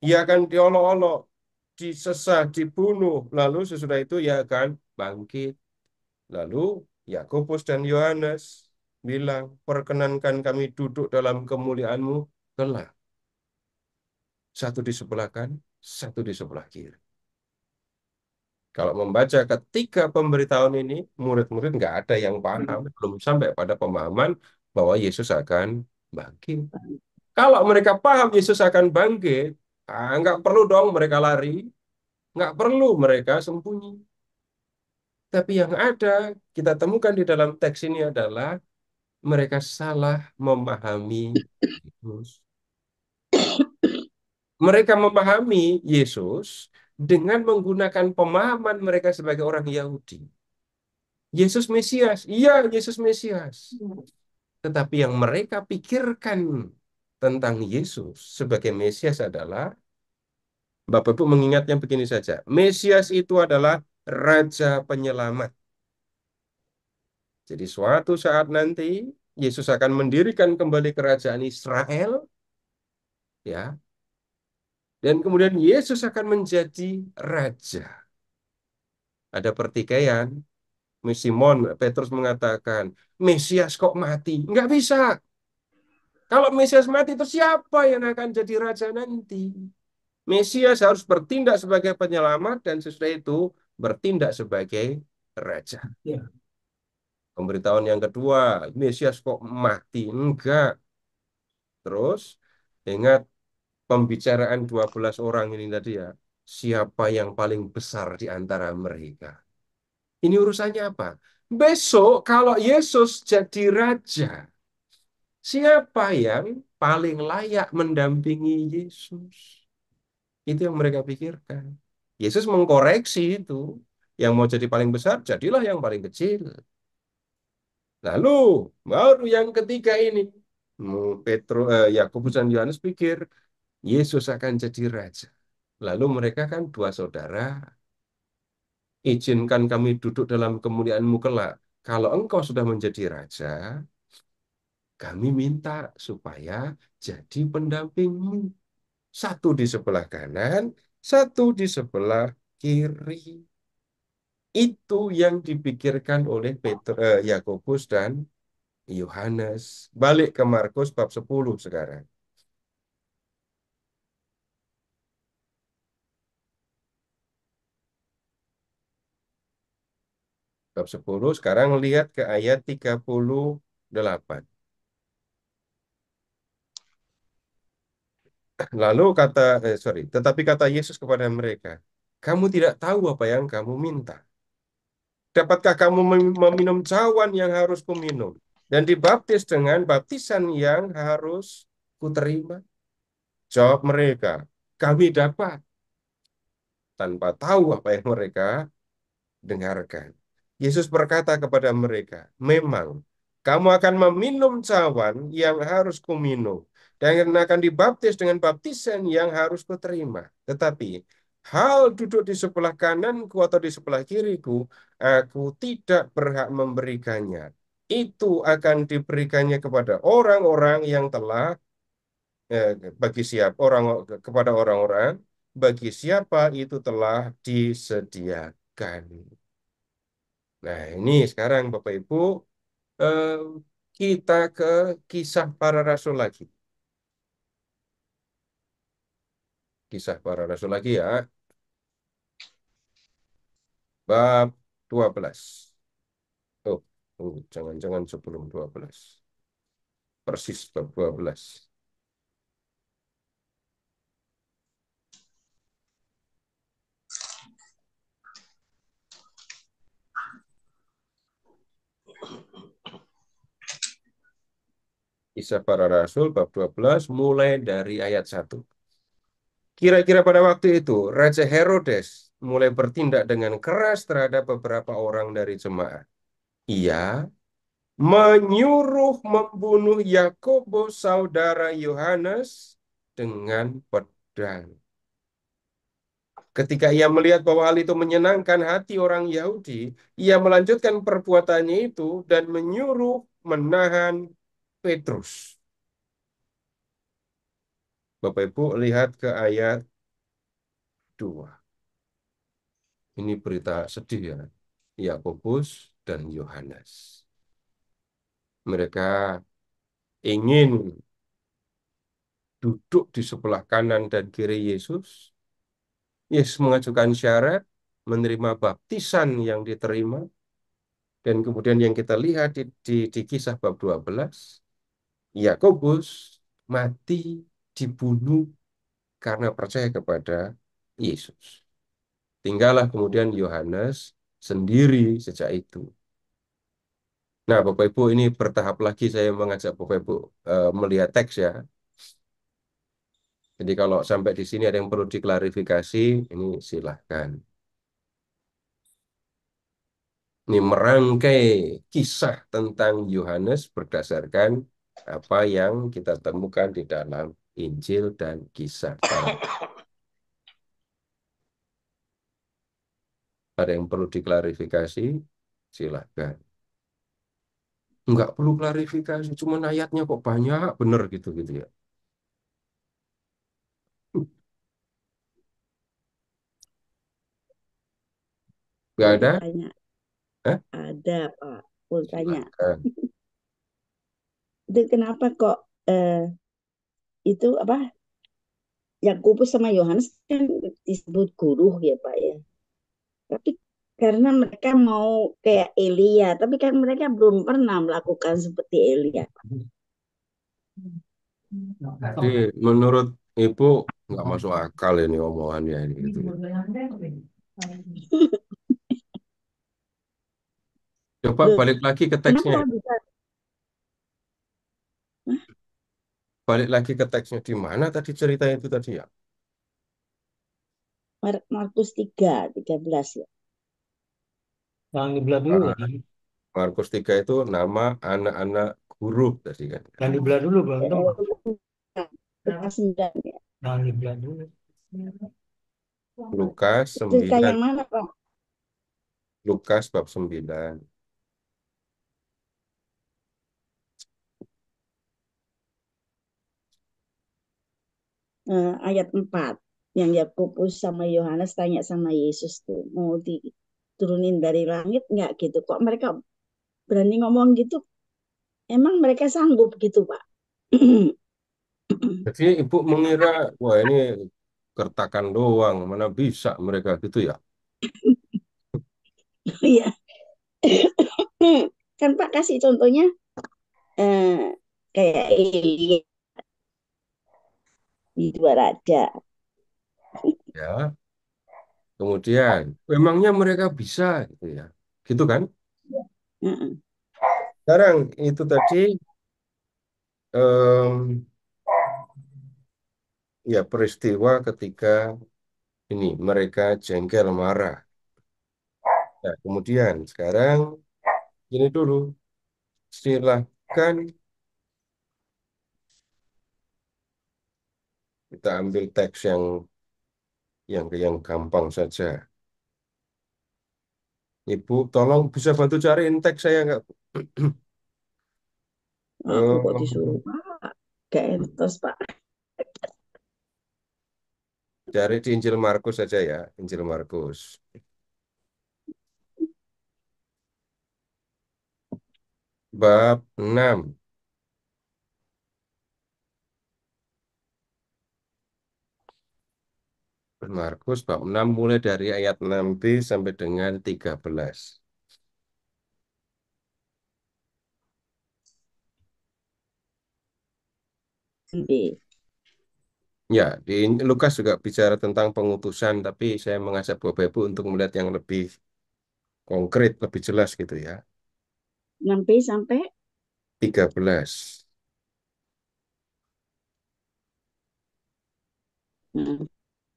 Ia akan diolok-olok, disesah, dibunuh. Lalu sesudah itu ia akan bangkit. Lalu Yakobus dan Yohanes bilang, perkenankan kami duduk dalam kemuliaanmu Telah. Satu di sebelah kan, satu di sebelah kiri. Kalau membaca ketika pemberitahuan ini, murid-murid nggak ada yang paham, hmm. belum sampai pada pemahaman bahwa Yesus akan bangkit. Kalau mereka paham Yesus akan bangkit, ah, perlu dong mereka lari, nggak perlu mereka sembunyi. Tapi yang ada kita temukan di dalam teks ini adalah mereka salah memahami Yesus. Mereka memahami Yesus dengan menggunakan pemahaman mereka sebagai orang Yahudi. Yesus Mesias, iya Yesus Mesias. Tetapi yang mereka pikirkan tentang Yesus sebagai Mesias adalah Bapak Ibu mengingatnya begini saja. Mesias itu adalah raja penyelamat. Jadi suatu saat nanti Yesus akan mendirikan kembali kerajaan Israel ya dan kemudian Yesus akan menjadi raja. Ada pertikaian. Simon Petrus mengatakan, Mesias kok mati? Enggak bisa. Kalau Mesias mati itu siapa yang akan jadi raja nanti? Mesias harus bertindak sebagai penyelamat dan sesudah itu bertindak sebagai raja. Ya. Pemberitahuan yang kedua, Mesias kok mati? Enggak. Terus, ingat pembicaraan 12 orang ini tadi ya, siapa yang paling besar di antara mereka. Ini urusannya apa? Besok kalau Yesus jadi raja, siapa yang paling layak mendampingi Yesus? Itu yang mereka pikirkan. Yesus mengkoreksi itu. Yang mau jadi paling besar, jadilah yang paling kecil. Lalu, baru yang ketiga ini. Petro, eh, Yakobus dan Yohanes pikir, Yesus akan jadi raja. Lalu mereka kan dua saudara, izinkan kami duduk dalam kemuliaanmu kelak. Kalau engkau sudah menjadi raja, kami minta supaya jadi pendampingmu. Satu di sebelah kanan, satu di sebelah kiri. Itu yang dipikirkan oleh eh, Yakobus dan Yohanes. Balik ke Markus bab 10 sekarang. bab 10. Sekarang lihat ke ayat 38. Lalu kata, eh, sorry, tetapi kata Yesus kepada mereka, kamu tidak tahu apa yang kamu minta. Dapatkah kamu meminum cawan yang harus kuminum dan dibaptis dengan baptisan yang harus kuterima? Jawab mereka, kami dapat tanpa tahu apa yang mereka dengarkan. Yesus berkata kepada mereka, memang kamu akan meminum cawan yang harus kuminum dan akan dibaptis dengan baptisan yang harus kuterima. Tetapi hal duduk di sebelah kananku atau di sebelah kiriku, aku tidak berhak memberikannya. Itu akan diberikannya kepada orang-orang yang telah eh, bagi siap orang kepada orang-orang bagi siapa itu telah disediakan. Nah, ini sekarang Bapak Ibu eh, kita ke kisah para rasul lagi. Kisah para rasul lagi ya. Bab 12. Oh, jangan-jangan sebelum 12. Persis bab 12. Kisah Para Rasul bab 12 mulai dari ayat 1. Kira-kira pada waktu itu Raja Herodes mulai bertindak dengan keras terhadap beberapa orang dari jemaat. Ia menyuruh membunuh Yakobus saudara Yohanes dengan pedang. Ketika ia melihat bahwa hal itu menyenangkan hati orang Yahudi, ia melanjutkan perbuatannya itu dan menyuruh menahan Petrus. Bapak Ibu lihat ke ayat 2. Ini berita sedih ya. Yakobus dan Yohanes. Mereka ingin duduk di sebelah kanan dan kiri Yesus. Yesus mengajukan syarat menerima baptisan yang diterima. Dan kemudian yang kita lihat di, di, di kisah bab 12, Yakobus mati dibunuh karena percaya kepada Yesus. Tinggallah kemudian Yohanes sendiri sejak itu. Nah, Bapak Ibu ini bertahap lagi saya mengajak Bapak Ibu uh, melihat teks ya. Jadi kalau sampai di sini ada yang perlu diklarifikasi, ini silahkan. Ini merangkai kisah tentang Yohanes berdasarkan apa yang kita temukan di dalam Injil dan kisah para Ada yang perlu diklarifikasi? Silahkan. Enggak perlu klarifikasi, cuma ayatnya kok banyak bener gitu gitu ya. Enggak ada? Ada, Pak. Pulsanya itu kenapa kok eh, itu apa Yakobus sama Yohanes kan disebut guru ya Pak ya. Tapi karena mereka mau kayak Elia, tapi kan mereka belum pernah melakukan seperti Elia. Jadi menurut Ibu nggak masuk akal ini omongannya ini. Gitu. Coba balik lagi ke teksnya. Kenapa bisa balik lagi ke teksnya di mana tadi cerita itu tadi ya? Markus Markus 3, 13 ya. Yang di belah dulu. Ah. Kan? Markus 3 itu nama anak-anak guru tadi kan. Yang di belah dulu, Bang. Lukas 9 ya. Yang di belah dulu. Lukas yang mana, Lukas bab sembilan uh, ayat 4 yang Yakobus sama Yohanes tanya sama Yesus tuh mau diturunin dari langit nggak gitu kok mereka berani ngomong gitu emang mereka sanggup gitu pak jadi ibu mengira wah ini kertakan doang mana bisa mereka gitu ya iya kan pak kasih contohnya eh, kayak Elia di dua raja. Ya. Kemudian, memangnya mereka bisa gitu ya. Gitu kan? Iya. Sekarang itu tadi um, ya peristiwa ketika ini mereka jengkel marah. Nah, kemudian sekarang ini dulu silahkan Kita ambil teks yang yang yang gampang saja. Ibu, tolong bisa bantu cariin teks saya nggak? Aku kok eh, disuruh Pak, gak entos Pak. Cari di Injil Markus saja ya, Injil Markus. Bab 6. Markus bab 6 mulai dari ayat 6b sampai dengan 13. B. Ya, di Lukas juga bicara tentang pengutusan, tapi saya mengajak Bapak Ibu untuk melihat yang lebih konkret, lebih jelas gitu ya. 6B sampai 13. Hmm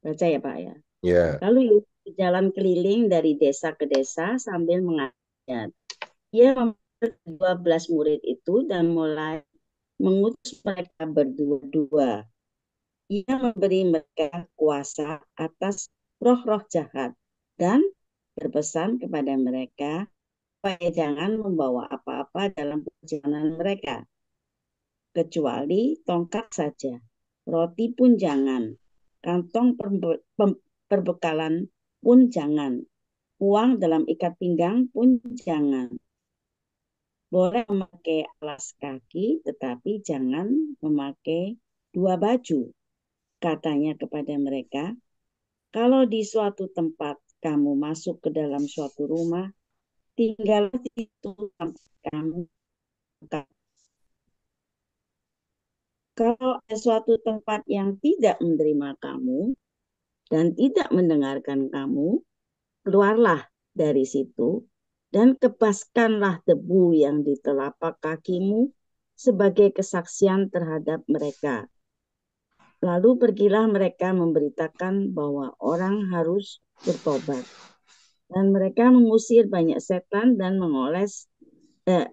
baca ya Pak ya. Yeah. Lalu jalan keliling dari desa ke desa sambil mengajar. Ia memiliki 12 murid itu dan mulai mengutus mereka berdua-dua. Ia memberi mereka kuasa atas roh-roh jahat dan berpesan kepada mereka supaya jangan membawa apa-apa dalam perjalanan mereka, kecuali tongkat saja, roti pun jangan, kantong perbekalan pun jangan, uang dalam ikat pinggang pun jangan. Boleh memakai alas kaki, tetapi jangan memakai dua baju. Katanya kepada mereka, kalau di suatu tempat kamu masuk ke dalam suatu rumah, tinggal di situ kamu kalau ada suatu tempat yang tidak menerima kamu dan tidak mendengarkan kamu, keluarlah dari situ dan kebaskanlah debu yang di telapak kakimu sebagai kesaksian terhadap mereka. Lalu pergilah mereka memberitakan bahwa orang harus bertobat. Dan mereka mengusir banyak setan dan mengoles eh,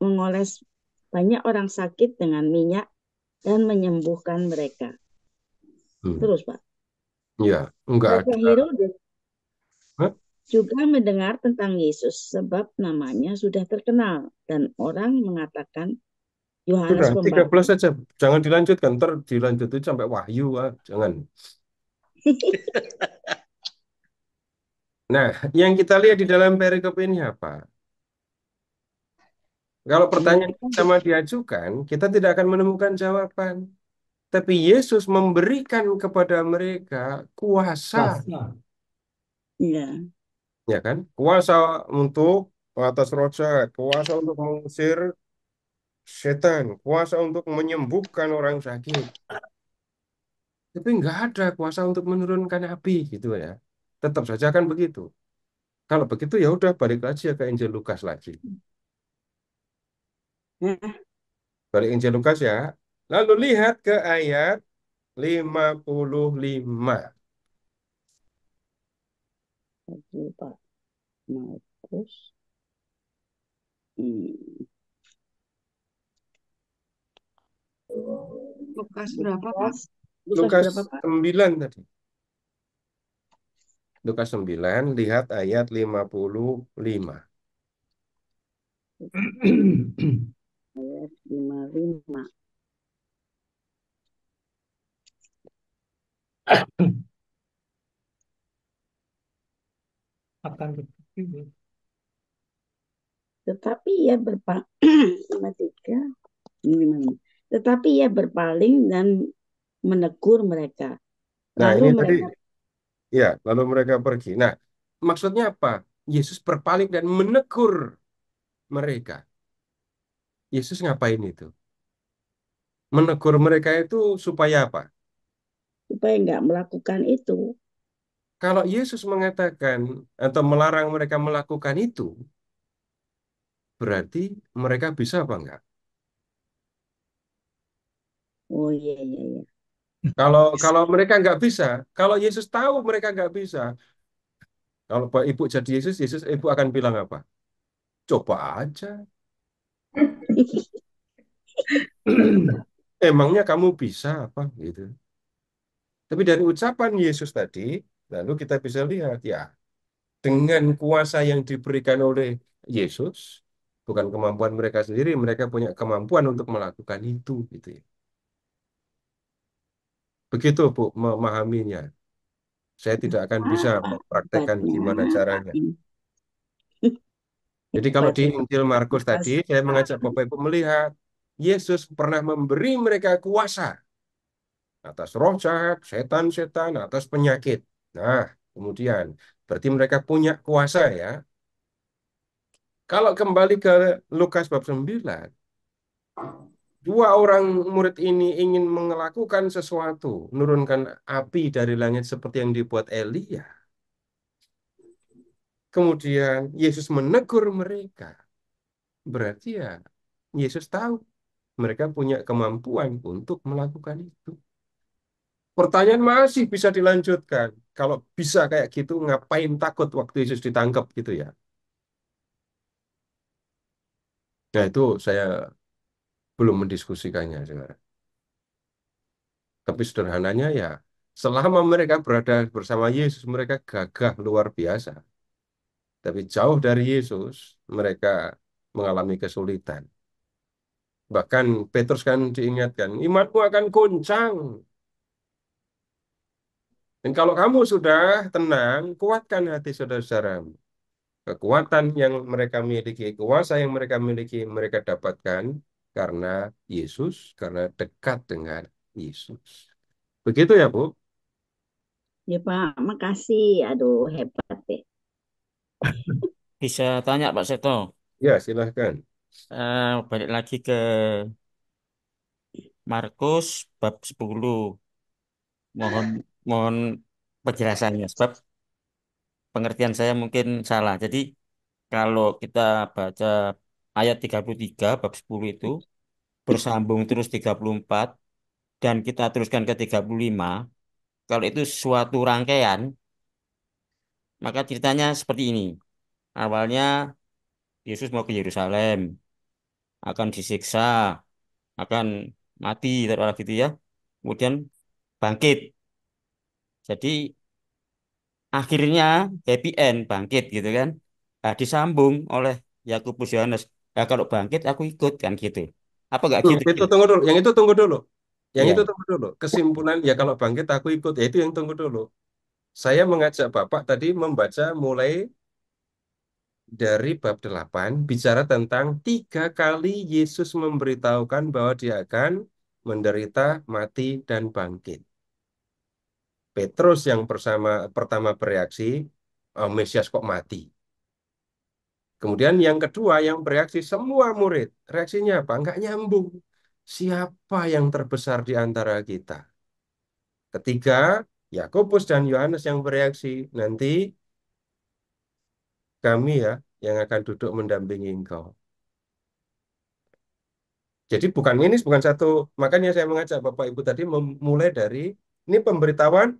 mengoles banyak orang sakit dengan minyak dan menyembuhkan mereka. Hmm. Terus, Pak. Ya, enggak. Raja Herodes juga mendengar tentang Yesus sebab namanya sudah terkenal dan orang mengatakan Yohanes Sudah, 13 saja. Jangan dilanjutkan, ter dilanjutin sampai Wahyu, ah. jangan. nah, yang kita lihat di dalam perikop ini apa? Kalau iya, pertanyaan sama diajukan, kita tidak akan menemukan jawaban. Tapi Yesus memberikan kepada mereka kuasa. Iya. Ya kan? Kuasa untuk atas roja, kuasa untuk mengusir setan, kuasa untuk menyembuhkan orang sakit. Tapi nggak ada kuasa untuk menurunkan api gitu ya. Tetap saja kan begitu. Kalau begitu ya udah balik lagi ya ke Injil Lukas lagi. Hmm. Dari Injil Lukas ya. Lalu lihat ke ayat 55. Lagi Markus. Hmm. Lukas berapa Pak? Lukas, 9 tadi. Lukas 9, lihat ayat 55. 55. Akan tetapi Tetapi ia berpaling Tetapi ia berpaling dan menegur mereka. Nah, lalu ini mereka... tadi ya, lalu mereka pergi. Nah, maksudnya apa? Yesus berpaling dan menegur mereka. Yesus ngapain itu? Menegur mereka itu supaya apa? Supaya nggak melakukan itu. Kalau Yesus mengatakan atau melarang mereka melakukan itu, berarti mereka bisa apa enggak? Oh iya iya iya. Kalau kalau mereka nggak bisa, kalau Yesus tahu mereka nggak bisa, kalau ibu jadi Yesus, Yesus ibu akan bilang apa? Coba aja, Emangnya kamu bisa apa gitu? Tapi dari ucapan Yesus tadi, lalu kita bisa lihat ya dengan kuasa yang diberikan oleh Yesus, bukan kemampuan mereka sendiri, mereka punya kemampuan untuk melakukan itu gitu ya. Begitu Bu memahaminya. Saya tidak akan bisa ah, mempraktekkan gimana caranya. Jadi kalau di Injil Markus tadi, saya mengajak Bapak Ibu melihat Yesus pernah memberi mereka kuasa atas roh jahat, setan-setan, atas penyakit. Nah, kemudian berarti mereka punya kuasa ya. Kalau kembali ke Lukas bab 9, dua orang murid ini ingin melakukan sesuatu, menurunkan api dari langit seperti yang dibuat Elia kemudian Yesus menegur mereka, berarti ya Yesus tahu mereka punya kemampuan untuk melakukan itu. Pertanyaan masih bisa dilanjutkan. Kalau bisa kayak gitu, ngapain takut waktu Yesus ditangkap gitu ya? Nah itu saya belum mendiskusikannya, saudara. Tapi sederhananya ya, selama mereka berada bersama Yesus, mereka gagah luar biasa. Tapi jauh dari Yesus, mereka mengalami kesulitan. Bahkan Petrus kan diingatkan, imanmu akan goncang. Dan kalau kamu sudah tenang, kuatkan hati saudara-saudaramu. Kekuatan yang mereka miliki, kuasa yang mereka miliki, mereka dapatkan karena Yesus, karena dekat dengan Yesus. Begitu ya, Bu? Ya, Pak. Makasih. Aduh, hebat deh. Bisa tanya Pak Seto. Ya, silahkan. Uh, eh, balik lagi ke Markus bab 10. Mohon mohon penjelasannya sebab pengertian saya mungkin salah. Jadi kalau kita baca ayat 33 bab 10 itu bersambung terus 34 dan kita teruskan ke 35, kalau itu suatu rangkaian maka ceritanya seperti ini. Awalnya Yesus mau ke Yerusalem, akan disiksa, akan mati, taruhlah gitu ya. Kemudian bangkit. Jadi akhirnya happy end bangkit gitu kan. Nah, disambung oleh Yakobus Yohanes. Ya nah, kalau bangkit aku ikut kan gitu. Apa enggak gitu? Itu tunggu dulu, yang itu tunggu dulu. Yang ya. itu tunggu dulu. Kesimpulan ya kalau bangkit aku ikut, ya itu yang tunggu dulu. Saya mengajak Bapak tadi membaca mulai dari bab 8 bicara tentang tiga kali Yesus memberitahukan bahwa dia akan menderita, mati, dan bangkit. Petrus yang bersama, pertama bereaksi, oh, Mesias kok mati? Kemudian yang kedua yang bereaksi semua murid. Reaksinya apa? Enggak nyambung. Siapa yang terbesar di antara kita? Ketiga, Yakobus dan Yohanes yang bereaksi, nanti kami ya yang akan duduk mendampingi engkau. Jadi bukan ini bukan satu, makanya saya mengajak Bapak Ibu tadi memulai dari ini pemberitahuan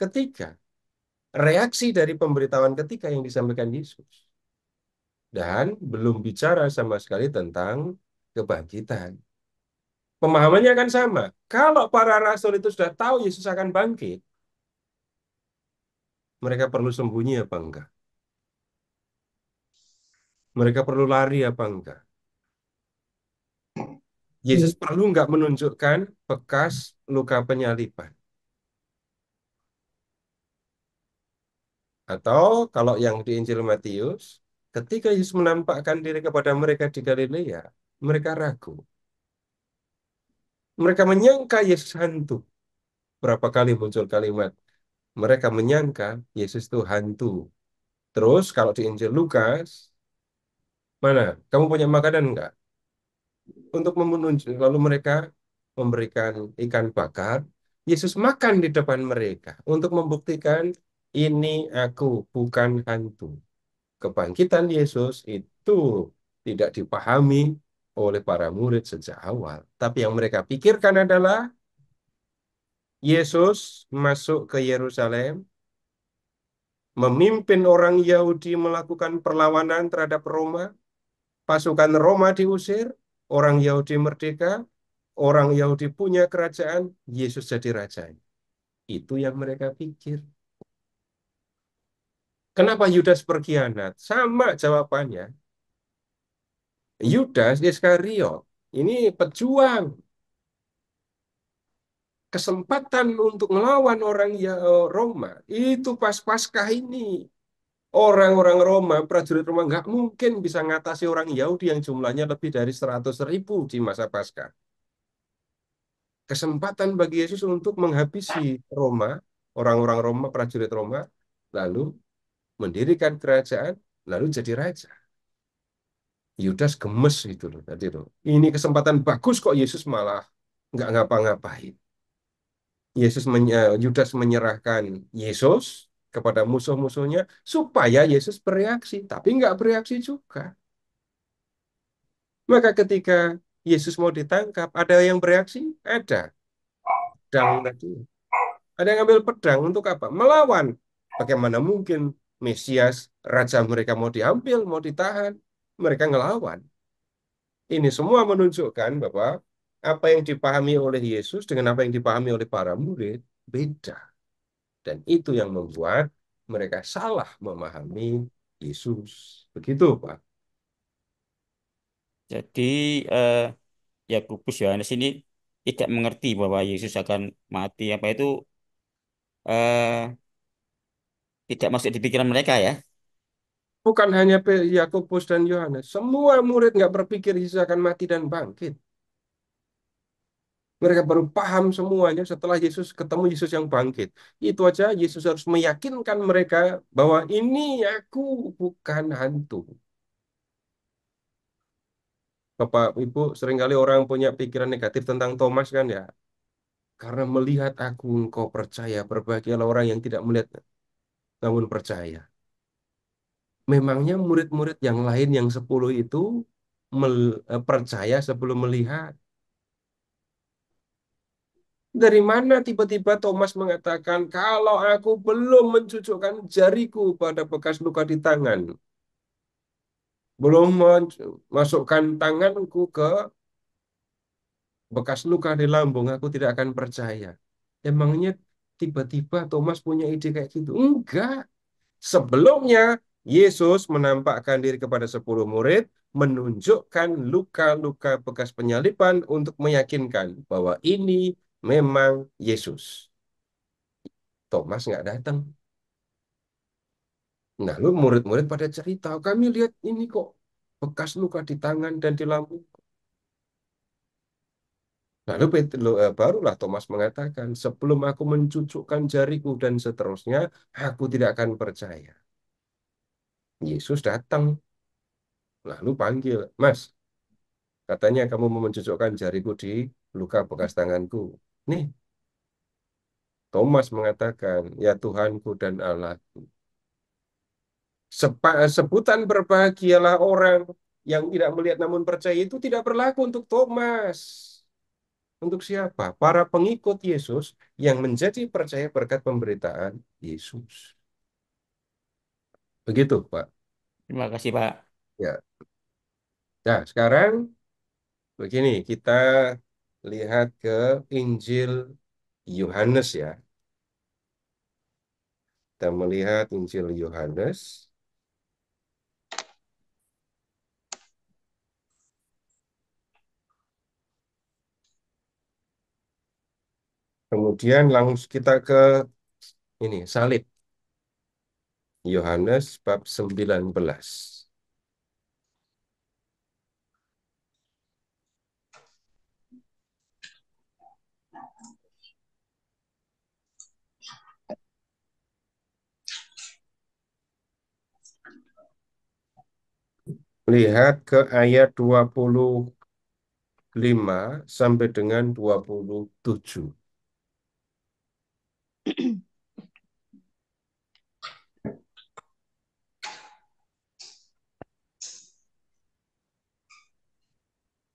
ketiga. Reaksi dari pemberitahuan ketiga yang disampaikan Yesus. Dan belum bicara sama sekali tentang kebangkitan. Pemahamannya akan sama. Kalau para rasul itu sudah tahu Yesus akan bangkit, mereka perlu sembunyi apa enggak? Mereka perlu lari apa enggak? Yesus perlu enggak menunjukkan bekas luka penyalipan? Atau kalau yang di Injil Matius, ketika Yesus menampakkan diri kepada mereka di Galilea, mereka ragu. Mereka menyangka Yesus hantu. Berapa kali muncul kalimat, mereka menyangka Yesus itu hantu. Terus kalau di Injil Lukas, mana? Kamu punya makanan enggak? Untuk membunuh, lalu mereka memberikan ikan bakar, Yesus makan di depan mereka untuk membuktikan ini aku bukan hantu. Kebangkitan Yesus itu tidak dipahami oleh para murid sejak awal. Tapi yang mereka pikirkan adalah Yesus masuk ke Yerusalem, memimpin orang Yahudi melakukan perlawanan terhadap Roma, pasukan Roma diusir, orang Yahudi merdeka, orang Yahudi punya kerajaan, Yesus jadi raja. Itu yang mereka pikir. Kenapa Yudas berkhianat? Sama jawabannya. Yudas Iskariot ini pejuang kesempatan untuk melawan orang ya eh, Roma itu pas Paskah ini orang-orang Roma prajurit Roma nggak mungkin bisa ngatasi orang Yahudi yang jumlahnya lebih dari 100 ribu di masa pasca kesempatan bagi Yesus untuk menghabisi Roma orang-orang Roma prajurit Roma lalu mendirikan kerajaan lalu jadi raja Yudas gemes itu loh tadi loh ini kesempatan bagus kok Yesus malah nggak ngapa-ngapain Yesus eh, Yudas menyerahkan Yesus kepada musuh-musuhnya supaya Yesus bereaksi, tapi nggak bereaksi juga. Maka ketika Yesus mau ditangkap, ada yang bereaksi? Ada. Pedang tadi. Ada yang ambil pedang untuk apa? Melawan. Bagaimana mungkin Mesias, Raja mereka mau diambil, mau ditahan? Mereka ngelawan. Ini semua menunjukkan bahwa apa yang dipahami oleh Yesus dengan apa yang dipahami oleh para murid beda. Dan itu yang membuat mereka salah memahami Yesus. Begitu, Pak. Jadi eh, Yakobus Yohanes ini tidak mengerti bahwa Yesus akan mati apa itu eh, tidak masuk di pikiran mereka ya. Bukan hanya Yakobus dan Yohanes, semua murid nggak berpikir Yesus akan mati dan bangkit. Mereka baru paham semuanya setelah Yesus ketemu Yesus yang bangkit. Itu aja Yesus harus meyakinkan mereka bahwa ini aku bukan hantu. Bapak Ibu seringkali orang punya pikiran negatif tentang Thomas kan ya. Karena melihat aku engkau percaya, berbahagialah orang yang tidak melihat namun percaya. Memangnya murid-murid yang lain yang sepuluh itu eh, percaya sebelum melihat dari mana tiba-tiba Thomas mengatakan, kalau aku belum mencucukkan jariku pada bekas luka di tangan, belum masukkan tanganku ke bekas luka di lambung, aku tidak akan percaya. Emangnya tiba-tiba Thomas punya ide kayak gitu? Enggak. Sebelumnya, Yesus menampakkan diri kepada sepuluh murid, menunjukkan luka-luka bekas penyalipan untuk meyakinkan bahwa ini memang Yesus. Thomas nggak datang. Nah, lu murid-murid pada cerita, kami lihat ini kok bekas luka di tangan dan di lambung. Nah, lalu eh, barulah Thomas mengatakan, sebelum aku mencucukkan jariku dan seterusnya, aku tidak akan percaya. Yesus datang, lalu panggil, Mas, katanya kamu mau mencucukkan jariku di luka bekas tanganku. Nih, Thomas mengatakan, ya Tuhanku dan Allahku. Sepa, sebutan berbahagialah orang yang tidak melihat namun percaya itu tidak berlaku untuk Thomas. Untuk siapa? Para pengikut Yesus yang menjadi percaya berkat pemberitaan Yesus. Begitu, Pak. Terima kasih, Pak. Ya. Nah, sekarang begini, kita lihat ke Injil Yohanes ya. Kita melihat Injil Yohanes. Kemudian langsung kita ke ini salib. Yohanes bab 19. lihat ke ayat 25 sampai dengan 27.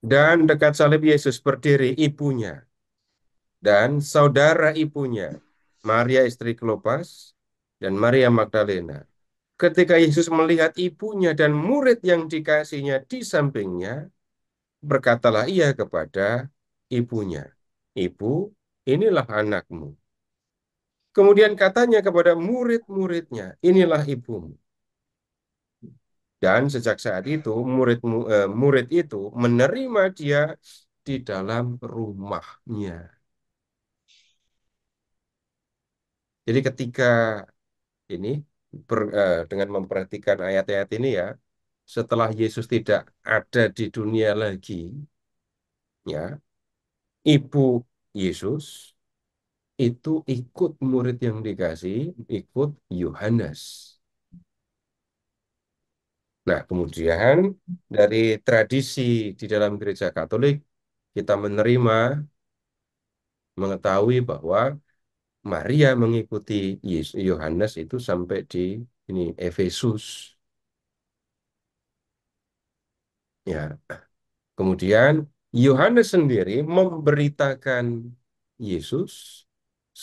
Dan dekat salib Yesus berdiri ibunya dan saudara ibunya, Maria istri Klopas dan Maria Magdalena Ketika Yesus melihat ibunya dan murid yang dikasihnya di sampingnya, berkatalah ia kepada ibunya, "Ibu, inilah anakmu." Kemudian katanya kepada murid-muridnya, "Inilah ibumu." Dan sejak saat itu, murid, eh, murid itu menerima dia di dalam rumahnya. Jadi ketika ini ber, uh, dengan memperhatikan ayat-ayat ini ya, setelah Yesus tidak ada di dunia lagi, ya, ibu Yesus itu ikut murid yang dikasih, ikut Yohanes. Nah, kemudian dari tradisi di dalam gereja Katolik, kita menerima, mengetahui bahwa Maria mengikuti Yohanes itu sampai di ini Efesus. Ya. Kemudian Yohanes sendiri memberitakan Yesus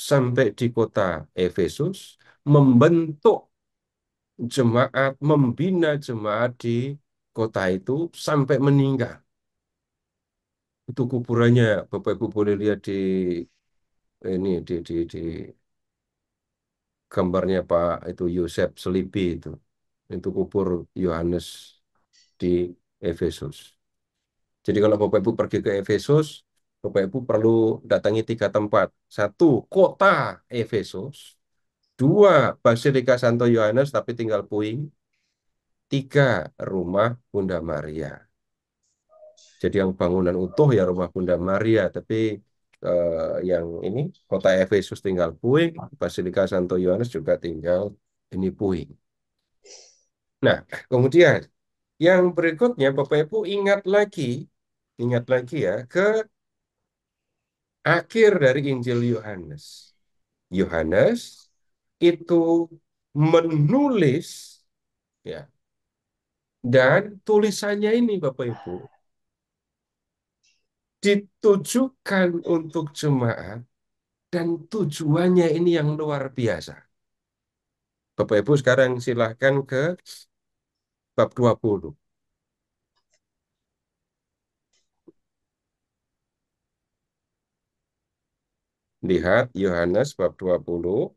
sampai di kota Efesus, membentuk jemaat, membina jemaat di kota itu sampai meninggal. Itu kuburannya, Bapak Ibu boleh lihat di ini di di di gambarnya Pak itu Yosef Selipi itu itu kubur Yohanes di Efesus. Jadi kalau Bapak Ibu pergi ke Efesus, Bapak Ibu perlu datangi tiga tempat. Satu, kota Efesus. Dua, Basilika Santo Yohanes tapi tinggal puing. Tiga, rumah Bunda Maria. Jadi yang bangunan utuh ya rumah Bunda Maria, tapi uh, yang ini kota Efesus tinggal puing, Basilika Santo Yohanes juga tinggal ini puing. Nah, kemudian yang berikutnya Bapak Ibu ingat lagi, ingat lagi ya ke akhir dari Injil Yohanes. Yohanes itu menulis ya. Dan tulisannya ini Bapak Ibu ditujukan untuk jemaat dan tujuannya ini yang luar biasa. Bapak Ibu sekarang silahkan ke bab 20. Lihat Yohanes bab 20.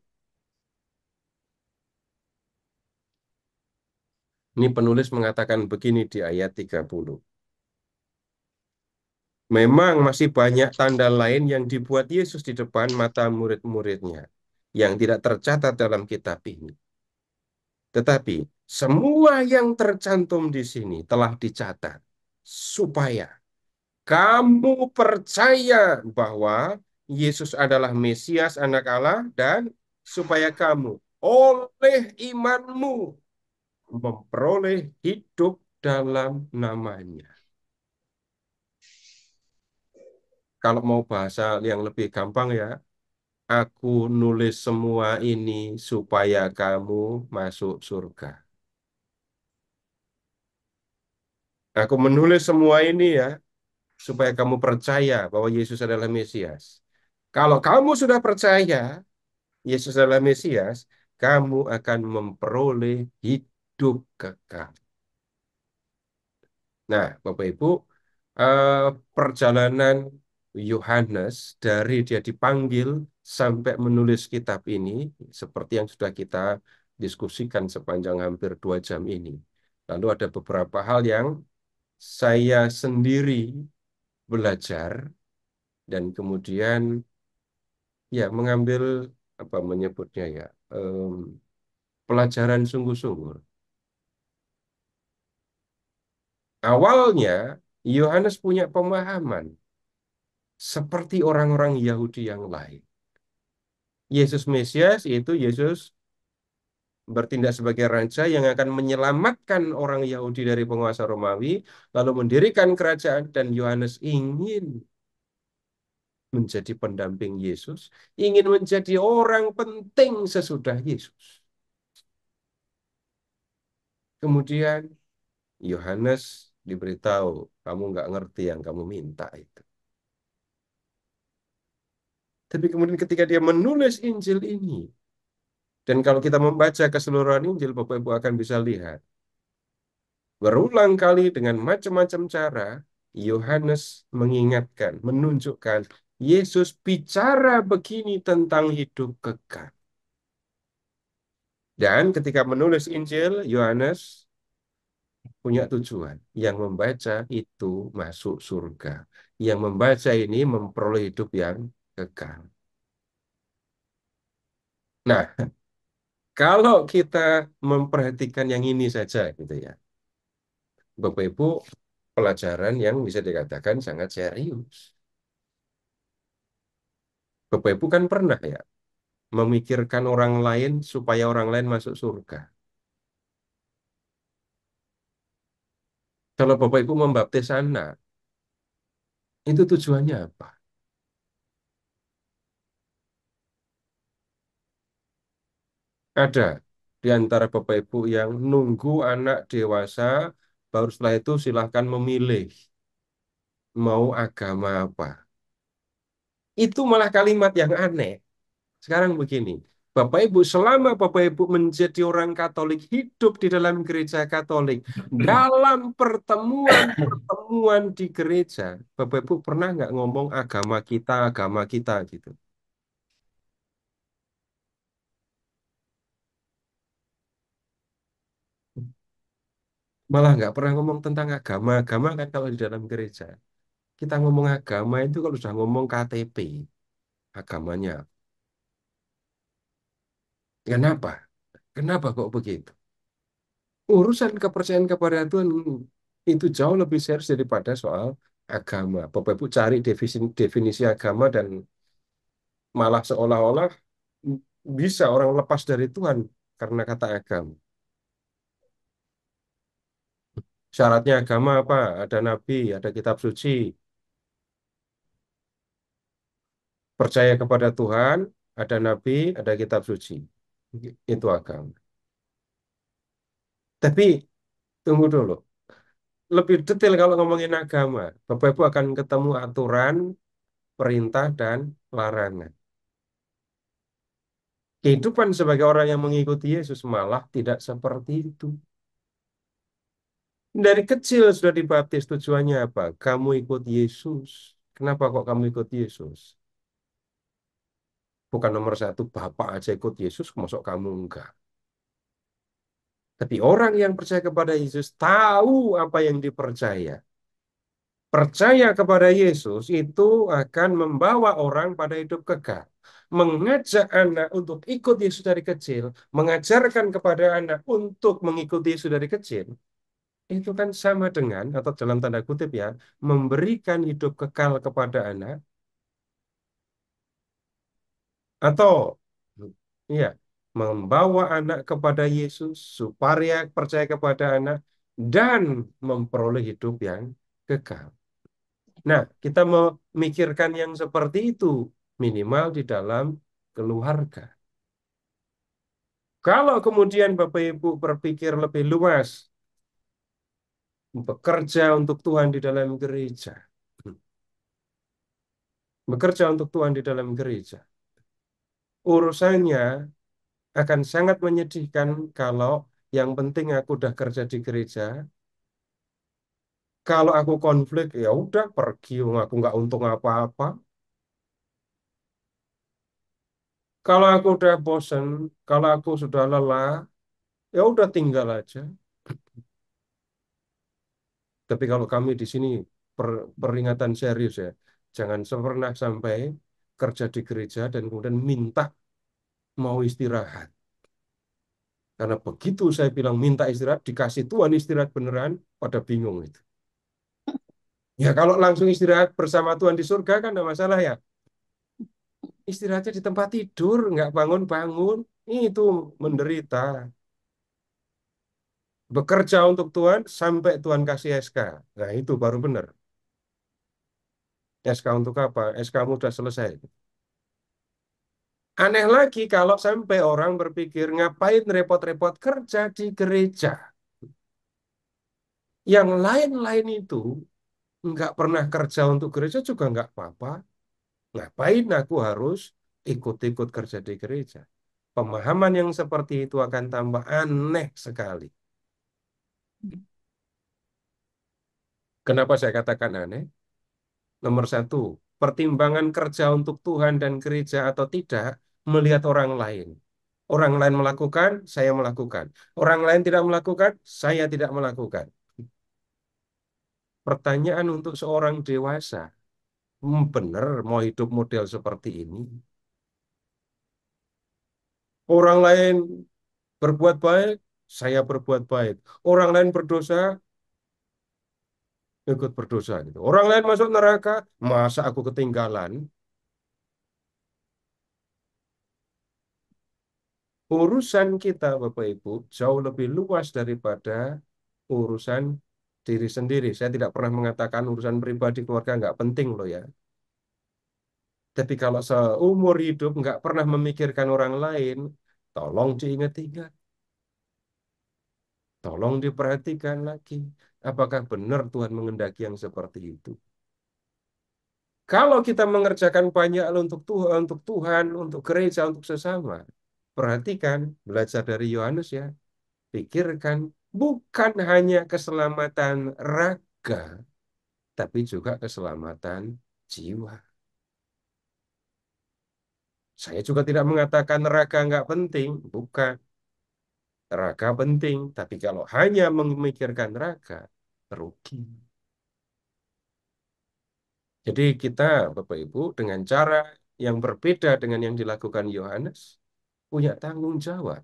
Ini penulis mengatakan begini di ayat 30. Memang masih banyak tanda lain yang dibuat Yesus di depan mata murid-muridnya yang tidak tercatat dalam kitab ini. Tetapi semua yang tercantum di sini telah dicatat supaya kamu percaya bahwa Yesus adalah Mesias anak Allah dan supaya kamu oleh imanmu memperoleh hidup dalam namanya. kalau mau bahasa yang lebih gampang ya, aku nulis semua ini supaya kamu masuk surga. Aku menulis semua ini ya, supaya kamu percaya bahwa Yesus adalah Mesias. Kalau kamu sudah percaya Yesus adalah Mesias, kamu akan memperoleh hidup kekal. Nah, Bapak Ibu, eh, perjalanan Yohanes dari dia dipanggil sampai menulis kitab ini seperti yang sudah kita diskusikan sepanjang hampir dua jam ini. Lalu ada beberapa hal yang saya sendiri belajar dan kemudian ya mengambil apa menyebutnya ya um, pelajaran sungguh-sungguh. Awalnya Yohanes punya pemahaman seperti orang-orang Yahudi yang lain. Yesus Mesias yaitu Yesus bertindak sebagai raja yang akan menyelamatkan orang Yahudi dari penguasa Romawi, lalu mendirikan kerajaan dan Yohanes ingin menjadi pendamping Yesus, ingin menjadi orang penting sesudah Yesus. Kemudian Yohanes diberitahu, kamu nggak ngerti yang kamu minta itu. Tapi kemudian ketika dia menulis Injil ini, dan kalau kita membaca keseluruhan Injil, Bapak Ibu akan bisa lihat. Berulang kali dengan macam-macam cara, Yohanes mengingatkan, menunjukkan Yesus bicara begini tentang hidup kekal. Dan ketika menulis Injil, Yohanes punya tujuan. Yang membaca itu masuk surga. Yang membaca ini memperoleh hidup yang kekal. Nah, kalau kita memperhatikan yang ini saja gitu ya. Bapak Ibu pelajaran yang bisa dikatakan sangat serius. Bapak Ibu kan pernah ya memikirkan orang lain supaya orang lain masuk surga. Kalau Bapak Ibu membaptis anak, itu tujuannya apa? Ada di antara Bapak Ibu yang nunggu anak dewasa, baru setelah itu silahkan memilih mau agama apa. Itu malah kalimat yang aneh. Sekarang begini, Bapak Ibu selama Bapak Ibu menjadi orang Katolik hidup di dalam gereja Katolik, dalam pertemuan-pertemuan di gereja, Bapak Ibu pernah nggak ngomong agama kita, agama kita gitu? malah nggak pernah ngomong tentang agama. Agama kan kalau di dalam gereja, kita ngomong agama itu kalau sudah ngomong KTP, agamanya. Kenapa? Kenapa kok begitu? Urusan kepercayaan kepada Tuhan itu jauh lebih serius daripada soal agama. Bapak Ibu cari definisi, definisi agama dan malah seolah-olah bisa orang lepas dari Tuhan karena kata agama. syaratnya agama apa? Ada nabi, ada kitab suci. Percaya kepada Tuhan, ada nabi, ada kitab suci. Itu agama. Tapi tunggu dulu. Lebih detail kalau ngomongin agama, Bapak Ibu akan ketemu aturan, perintah dan larangan. Kehidupan sebagai orang yang mengikuti Yesus malah tidak seperti itu. Dari kecil sudah dibaptis, tujuannya apa? Kamu ikut Yesus. Kenapa kok kamu ikut Yesus? Bukan nomor satu, Bapak aja ikut Yesus, masuk kamu enggak. Tapi orang yang percaya kepada Yesus tahu apa yang dipercaya. Percaya kepada Yesus itu akan membawa orang pada hidup kekal. Mengajak anak untuk ikut Yesus dari kecil, mengajarkan kepada anak untuk mengikuti Yesus dari kecil, itu kan sama dengan atau dalam tanda kutip ya memberikan hidup kekal kepada anak atau ya membawa anak kepada Yesus supaya percaya kepada anak dan memperoleh hidup yang kekal. Nah, kita memikirkan yang seperti itu minimal di dalam keluarga. Kalau kemudian Bapak Ibu berpikir lebih luas bekerja untuk Tuhan di dalam gereja. Bekerja untuk Tuhan di dalam gereja. Urusannya akan sangat menyedihkan kalau yang penting aku udah kerja di gereja. Kalau aku konflik ya udah pergi, aku nggak untung apa-apa. Kalau aku udah bosen, kalau aku sudah lelah, ya udah tinggal aja. Tapi kalau kami di sini per, peringatan serius ya, jangan pernah sampai kerja di gereja dan kemudian minta mau istirahat. Karena begitu saya bilang minta istirahat, dikasih Tuhan istirahat beneran, pada bingung itu. Ya kalau langsung istirahat bersama Tuhan di surga kan ada masalah ya. Istirahatnya di tempat tidur, nggak bangun-bangun. Itu menderita bekerja untuk Tuhan sampai Tuhan kasih SK. Nah itu baru benar. SK untuk apa? SK sudah selesai. Aneh lagi kalau sampai orang berpikir ngapain repot-repot kerja di gereja. Yang lain-lain itu nggak pernah kerja untuk gereja juga nggak apa-apa. Ngapain aku harus ikut-ikut kerja di gereja? Pemahaman yang seperti itu akan tambah aneh sekali. Kenapa saya katakan aneh? Nomor satu, pertimbangan kerja untuk Tuhan dan gereja atau tidak melihat orang lain. Orang lain melakukan, saya melakukan. Orang lain tidak melakukan, saya tidak melakukan. Pertanyaan untuk seorang dewasa, hmm, benar mau hidup model seperti ini? Orang lain berbuat baik, saya berbuat baik. Orang lain berdosa, ikut berdosa. Gitu. Orang lain masuk neraka, masa aku ketinggalan? Urusan kita, Bapak Ibu, jauh lebih luas daripada urusan diri sendiri. Saya tidak pernah mengatakan urusan pribadi keluarga nggak penting loh ya. Tapi kalau seumur hidup nggak pernah memikirkan orang lain, tolong diingat-ingat. Tolong diperhatikan lagi. Apakah benar Tuhan mengendaki yang seperti itu? Kalau kita mengerjakan banyak hal untuk Tuhan, untuk Tuhan, untuk gereja, untuk sesama, perhatikan, belajar dari Yohanes ya, pikirkan bukan hanya keselamatan raga, tapi juga keselamatan jiwa. Saya juga tidak mengatakan raga nggak penting, bukan. Raka penting, tapi kalau hanya memikirkan raka, rugi. Jadi kita, Bapak Ibu, dengan cara yang berbeda dengan yang dilakukan Yohanes, punya tanggung jawab.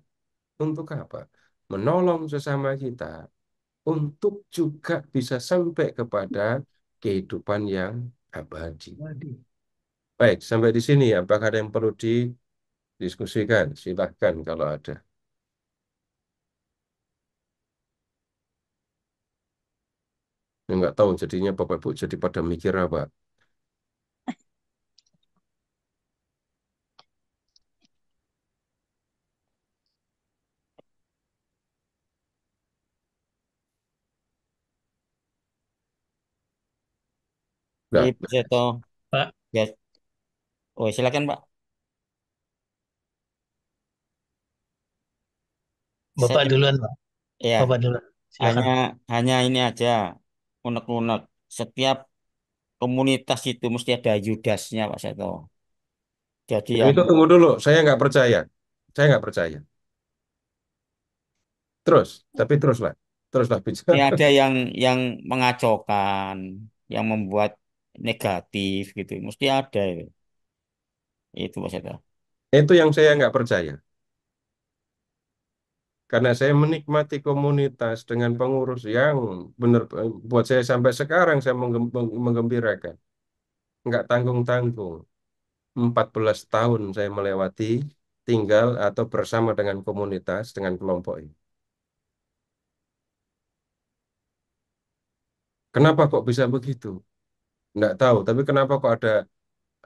Untuk apa? Menolong sesama kita untuk juga bisa sampai kepada kehidupan yang abadi. Baik, sampai di sini apakah ada yang perlu didiskusikan? Silahkan kalau ada. Ya, nggak tahu jadinya Bapak Ibu jadi pada mikir apa. Nggak. Seto. Gitu, Pak. Ya. Oh, silakan, Pak. Bapak Saya, duluan, Pak. Ya. Bapak duluan. Silakan. Hanya hanya ini aja unek-unek. Setiap komunitas itu mesti ada Yudasnya Pak Seto. Jadi yang... itu tunggu dulu, saya nggak percaya. Saya nggak percaya. Terus, tapi teruslah. Teruslah bicara. Ini ada yang yang mengacaukan, yang membuat negatif gitu. Mesti ada itu. Itu Pak Seto. Itu yang saya nggak percaya. Karena saya menikmati komunitas dengan pengurus yang benar buat saya sampai sekarang saya menggembirakan. nggak tanggung-tanggung. 14 tahun saya melewati tinggal atau bersama dengan komunitas, dengan kelompok ini. Kenapa kok bisa begitu? Nggak tahu, tapi kenapa kok ada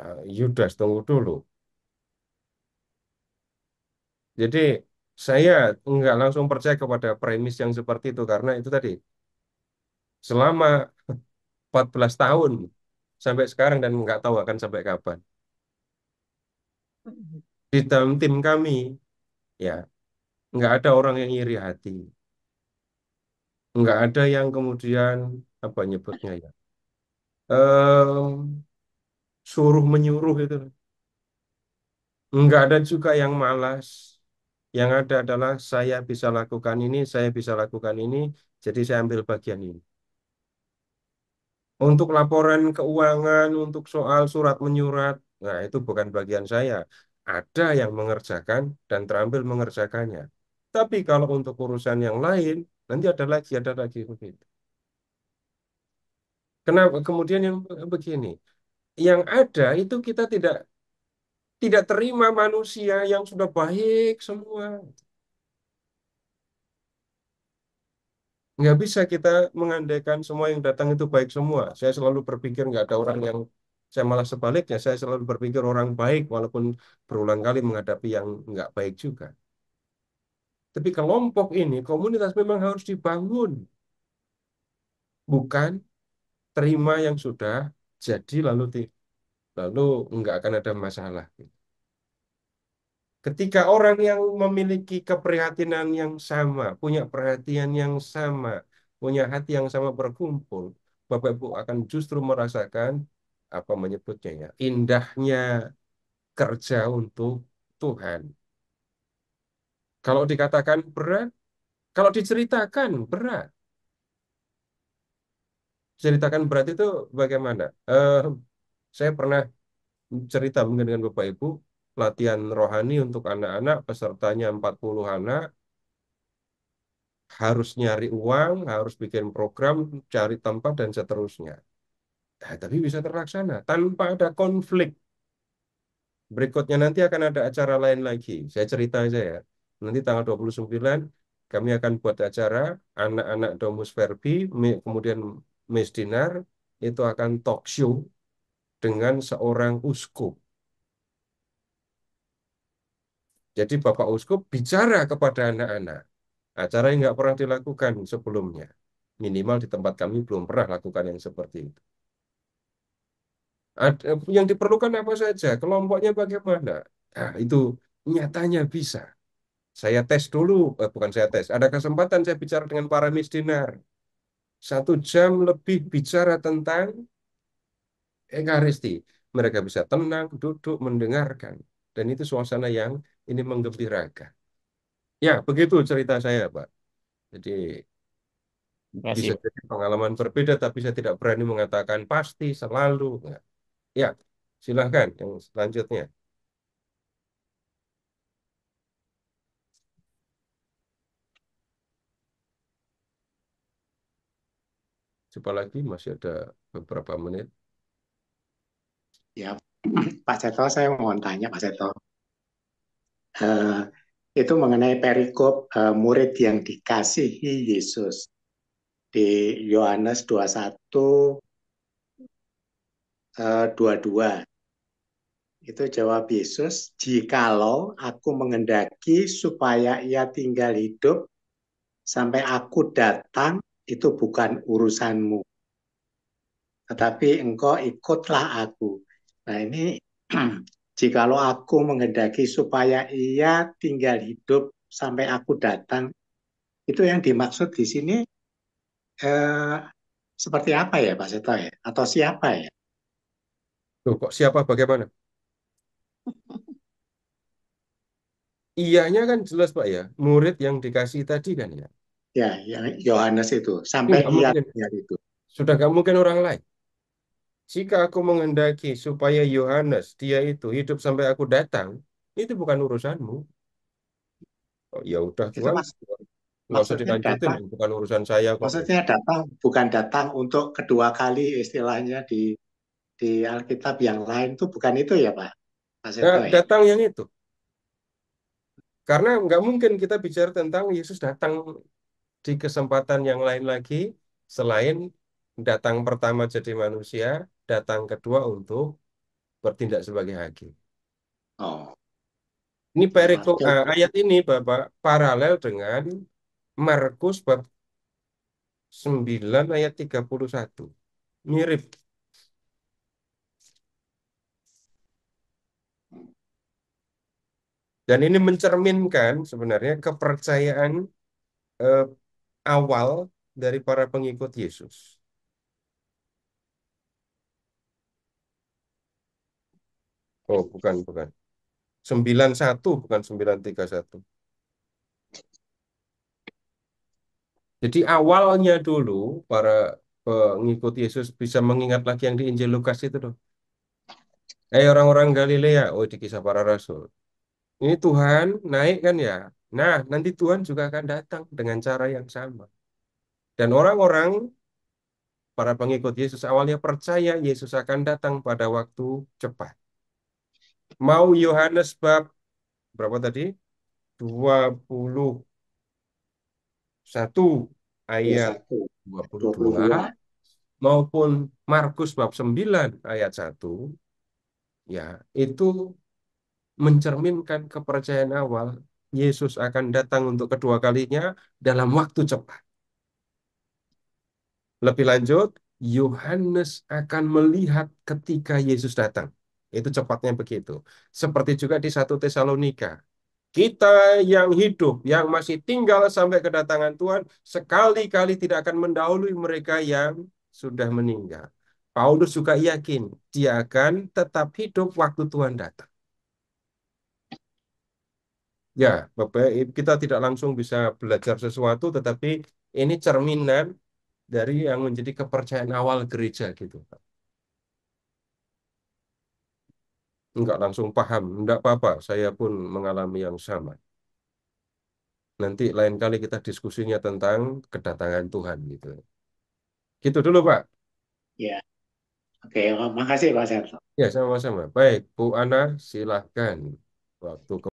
eh, Yudas tunggu dulu. Jadi saya nggak langsung percaya kepada premis yang seperti itu karena itu tadi selama 14 tahun sampai sekarang dan nggak tahu akan sampai kapan mm-hmm. di dalam tim kami ya nggak ada orang yang iri hati nggak ada yang kemudian apa nyebutnya ya um, suruh menyuruh itu nggak ada juga yang malas yang ada adalah saya bisa lakukan ini, saya bisa lakukan ini, jadi saya ambil bagian ini. Untuk laporan keuangan, untuk soal surat menyurat, nah itu bukan bagian saya. Ada yang mengerjakan dan terambil mengerjakannya. Tapi kalau untuk urusan yang lain, nanti ada lagi, ada lagi begini. Kenapa? Kemudian yang begini, yang ada itu kita tidak tidak terima manusia yang sudah baik semua. Nggak bisa kita mengandaikan semua yang datang itu baik semua. Saya selalu berpikir nggak ada orang yang saya malah sebaliknya saya selalu berpikir orang baik walaupun berulang kali menghadapi yang nggak baik juga. Tapi kelompok ini komunitas memang harus dibangun. Bukan terima yang sudah jadi lalu lalu nggak akan ada masalah. Ketika orang yang memiliki keprihatinan yang sama, punya perhatian yang sama, punya hati yang sama berkumpul, Bapak Ibu akan justru merasakan apa menyebutnya ya, indahnya kerja untuk Tuhan. Kalau dikatakan berat, kalau diceritakan berat. Ceritakan berat itu bagaimana? Eh, saya pernah cerita mungkin dengan Bapak Ibu latihan rohani untuk anak-anak pesertanya 40 anak harus nyari uang, harus bikin program, cari tempat dan seterusnya. Nah, tapi bisa terlaksana tanpa ada konflik. Berikutnya nanti akan ada acara lain lagi. Saya cerita aja ya. Nanti tanggal 29 kami akan buat acara anak-anak Domus Verbi, kemudian Miss itu akan talk show dengan seorang uskup. Jadi Bapak Uskup bicara kepada anak-anak. Acara yang nggak pernah dilakukan sebelumnya. Minimal di tempat kami belum pernah lakukan yang seperti itu. Ada, eh, yang diperlukan apa saja, kelompoknya bagaimana. Nah, itu nyatanya bisa. Saya tes dulu, eh, bukan saya tes, ada kesempatan saya bicara dengan para misdinar. Satu jam lebih bicara tentang ekaristi. Mereka bisa tenang, duduk, mendengarkan. Dan itu suasana yang ini menggembirakan. Ya, begitu cerita saya, Pak. Jadi bisa jadi pengalaman berbeda, tapi saya tidak berani mengatakan pasti, selalu. Ya, silahkan yang selanjutnya. Coba lagi, masih ada beberapa menit. Ya, Pak Seto saya mau tanya Pak Seto. Uh, itu mengenai perikop uh, murid yang dikasihi Yesus di Yohanes 21 uh, 22. Itu jawab Yesus, "Jikalau aku mengendaki supaya ia tinggal hidup sampai aku datang, itu bukan urusanmu. Tetapi engkau ikutlah aku." Nah ini jikalau aku menghendaki supaya ia tinggal hidup sampai aku datang, itu yang dimaksud di sini eh, seperti apa ya Pak Seto ya? Atau siapa ya? Loh, kok siapa bagaimana? Iyanya kan jelas Pak ya, murid yang dikasih tadi kan ya. Ya, yang Yohanes itu sampai iya itu. Sudah gak mungkin orang lain. Jika aku mengendaki supaya Yohanes, dia itu hidup sampai aku datang, itu bukan urusanmu. Oh, ya udah Tuhan, nggak usah dilanjutin, datang, bukan urusan saya. Kok. Maksudnya datang bukan datang untuk kedua kali istilahnya di di Alkitab yang lain itu bukan itu ya Pak. nah, ya? datang yang itu. Karena nggak mungkin kita bicara tentang Yesus datang di kesempatan yang lain lagi selain datang pertama jadi manusia, datang kedua untuk bertindak sebagai hakim. Oh. Ini perikop uh, eh, ayat ini Bapak paralel dengan Markus bab 9 ayat 31. Mirip. Dan ini mencerminkan sebenarnya kepercayaan eh, awal dari para pengikut Yesus. Oh, bukan, bukan. 91 bukan 931. Jadi awalnya dulu para pengikut Yesus bisa mengingat lagi yang di Injil Lukas itu tuh. Eh orang-orang Galilea, oh di kisah para rasul. Ini Tuhan naik kan ya. Nah, nanti Tuhan juga akan datang dengan cara yang sama. Dan orang-orang para pengikut Yesus awalnya percaya Yesus akan datang pada waktu cepat. Mau Yohanes bab berapa tadi? 21 ayat 22 maupun Markus bab 9 ayat 1 ya itu mencerminkan kepercayaan awal Yesus akan datang untuk kedua kalinya dalam waktu cepat. Lebih lanjut, Yohanes akan melihat ketika Yesus datang. Itu cepatnya begitu. Seperti juga di satu Tesalonika. Kita yang hidup, yang masih tinggal sampai kedatangan Tuhan, sekali-kali tidak akan mendahului mereka yang sudah meninggal. Paulus juga yakin dia akan tetap hidup waktu Tuhan datang. Ya, Bapak, kita tidak langsung bisa belajar sesuatu, tetapi ini cerminan dari yang menjadi kepercayaan awal gereja gitu, Pak. nggak langsung paham, nggak apa-apa. Saya pun mengalami yang sama. Nanti lain kali kita diskusinya tentang kedatangan Tuhan gitu. Gitu dulu Pak. Ya. Oke, makasih Pak Sarto. Ya, sama-sama. Baik, Bu Ana, silahkan waktu ke.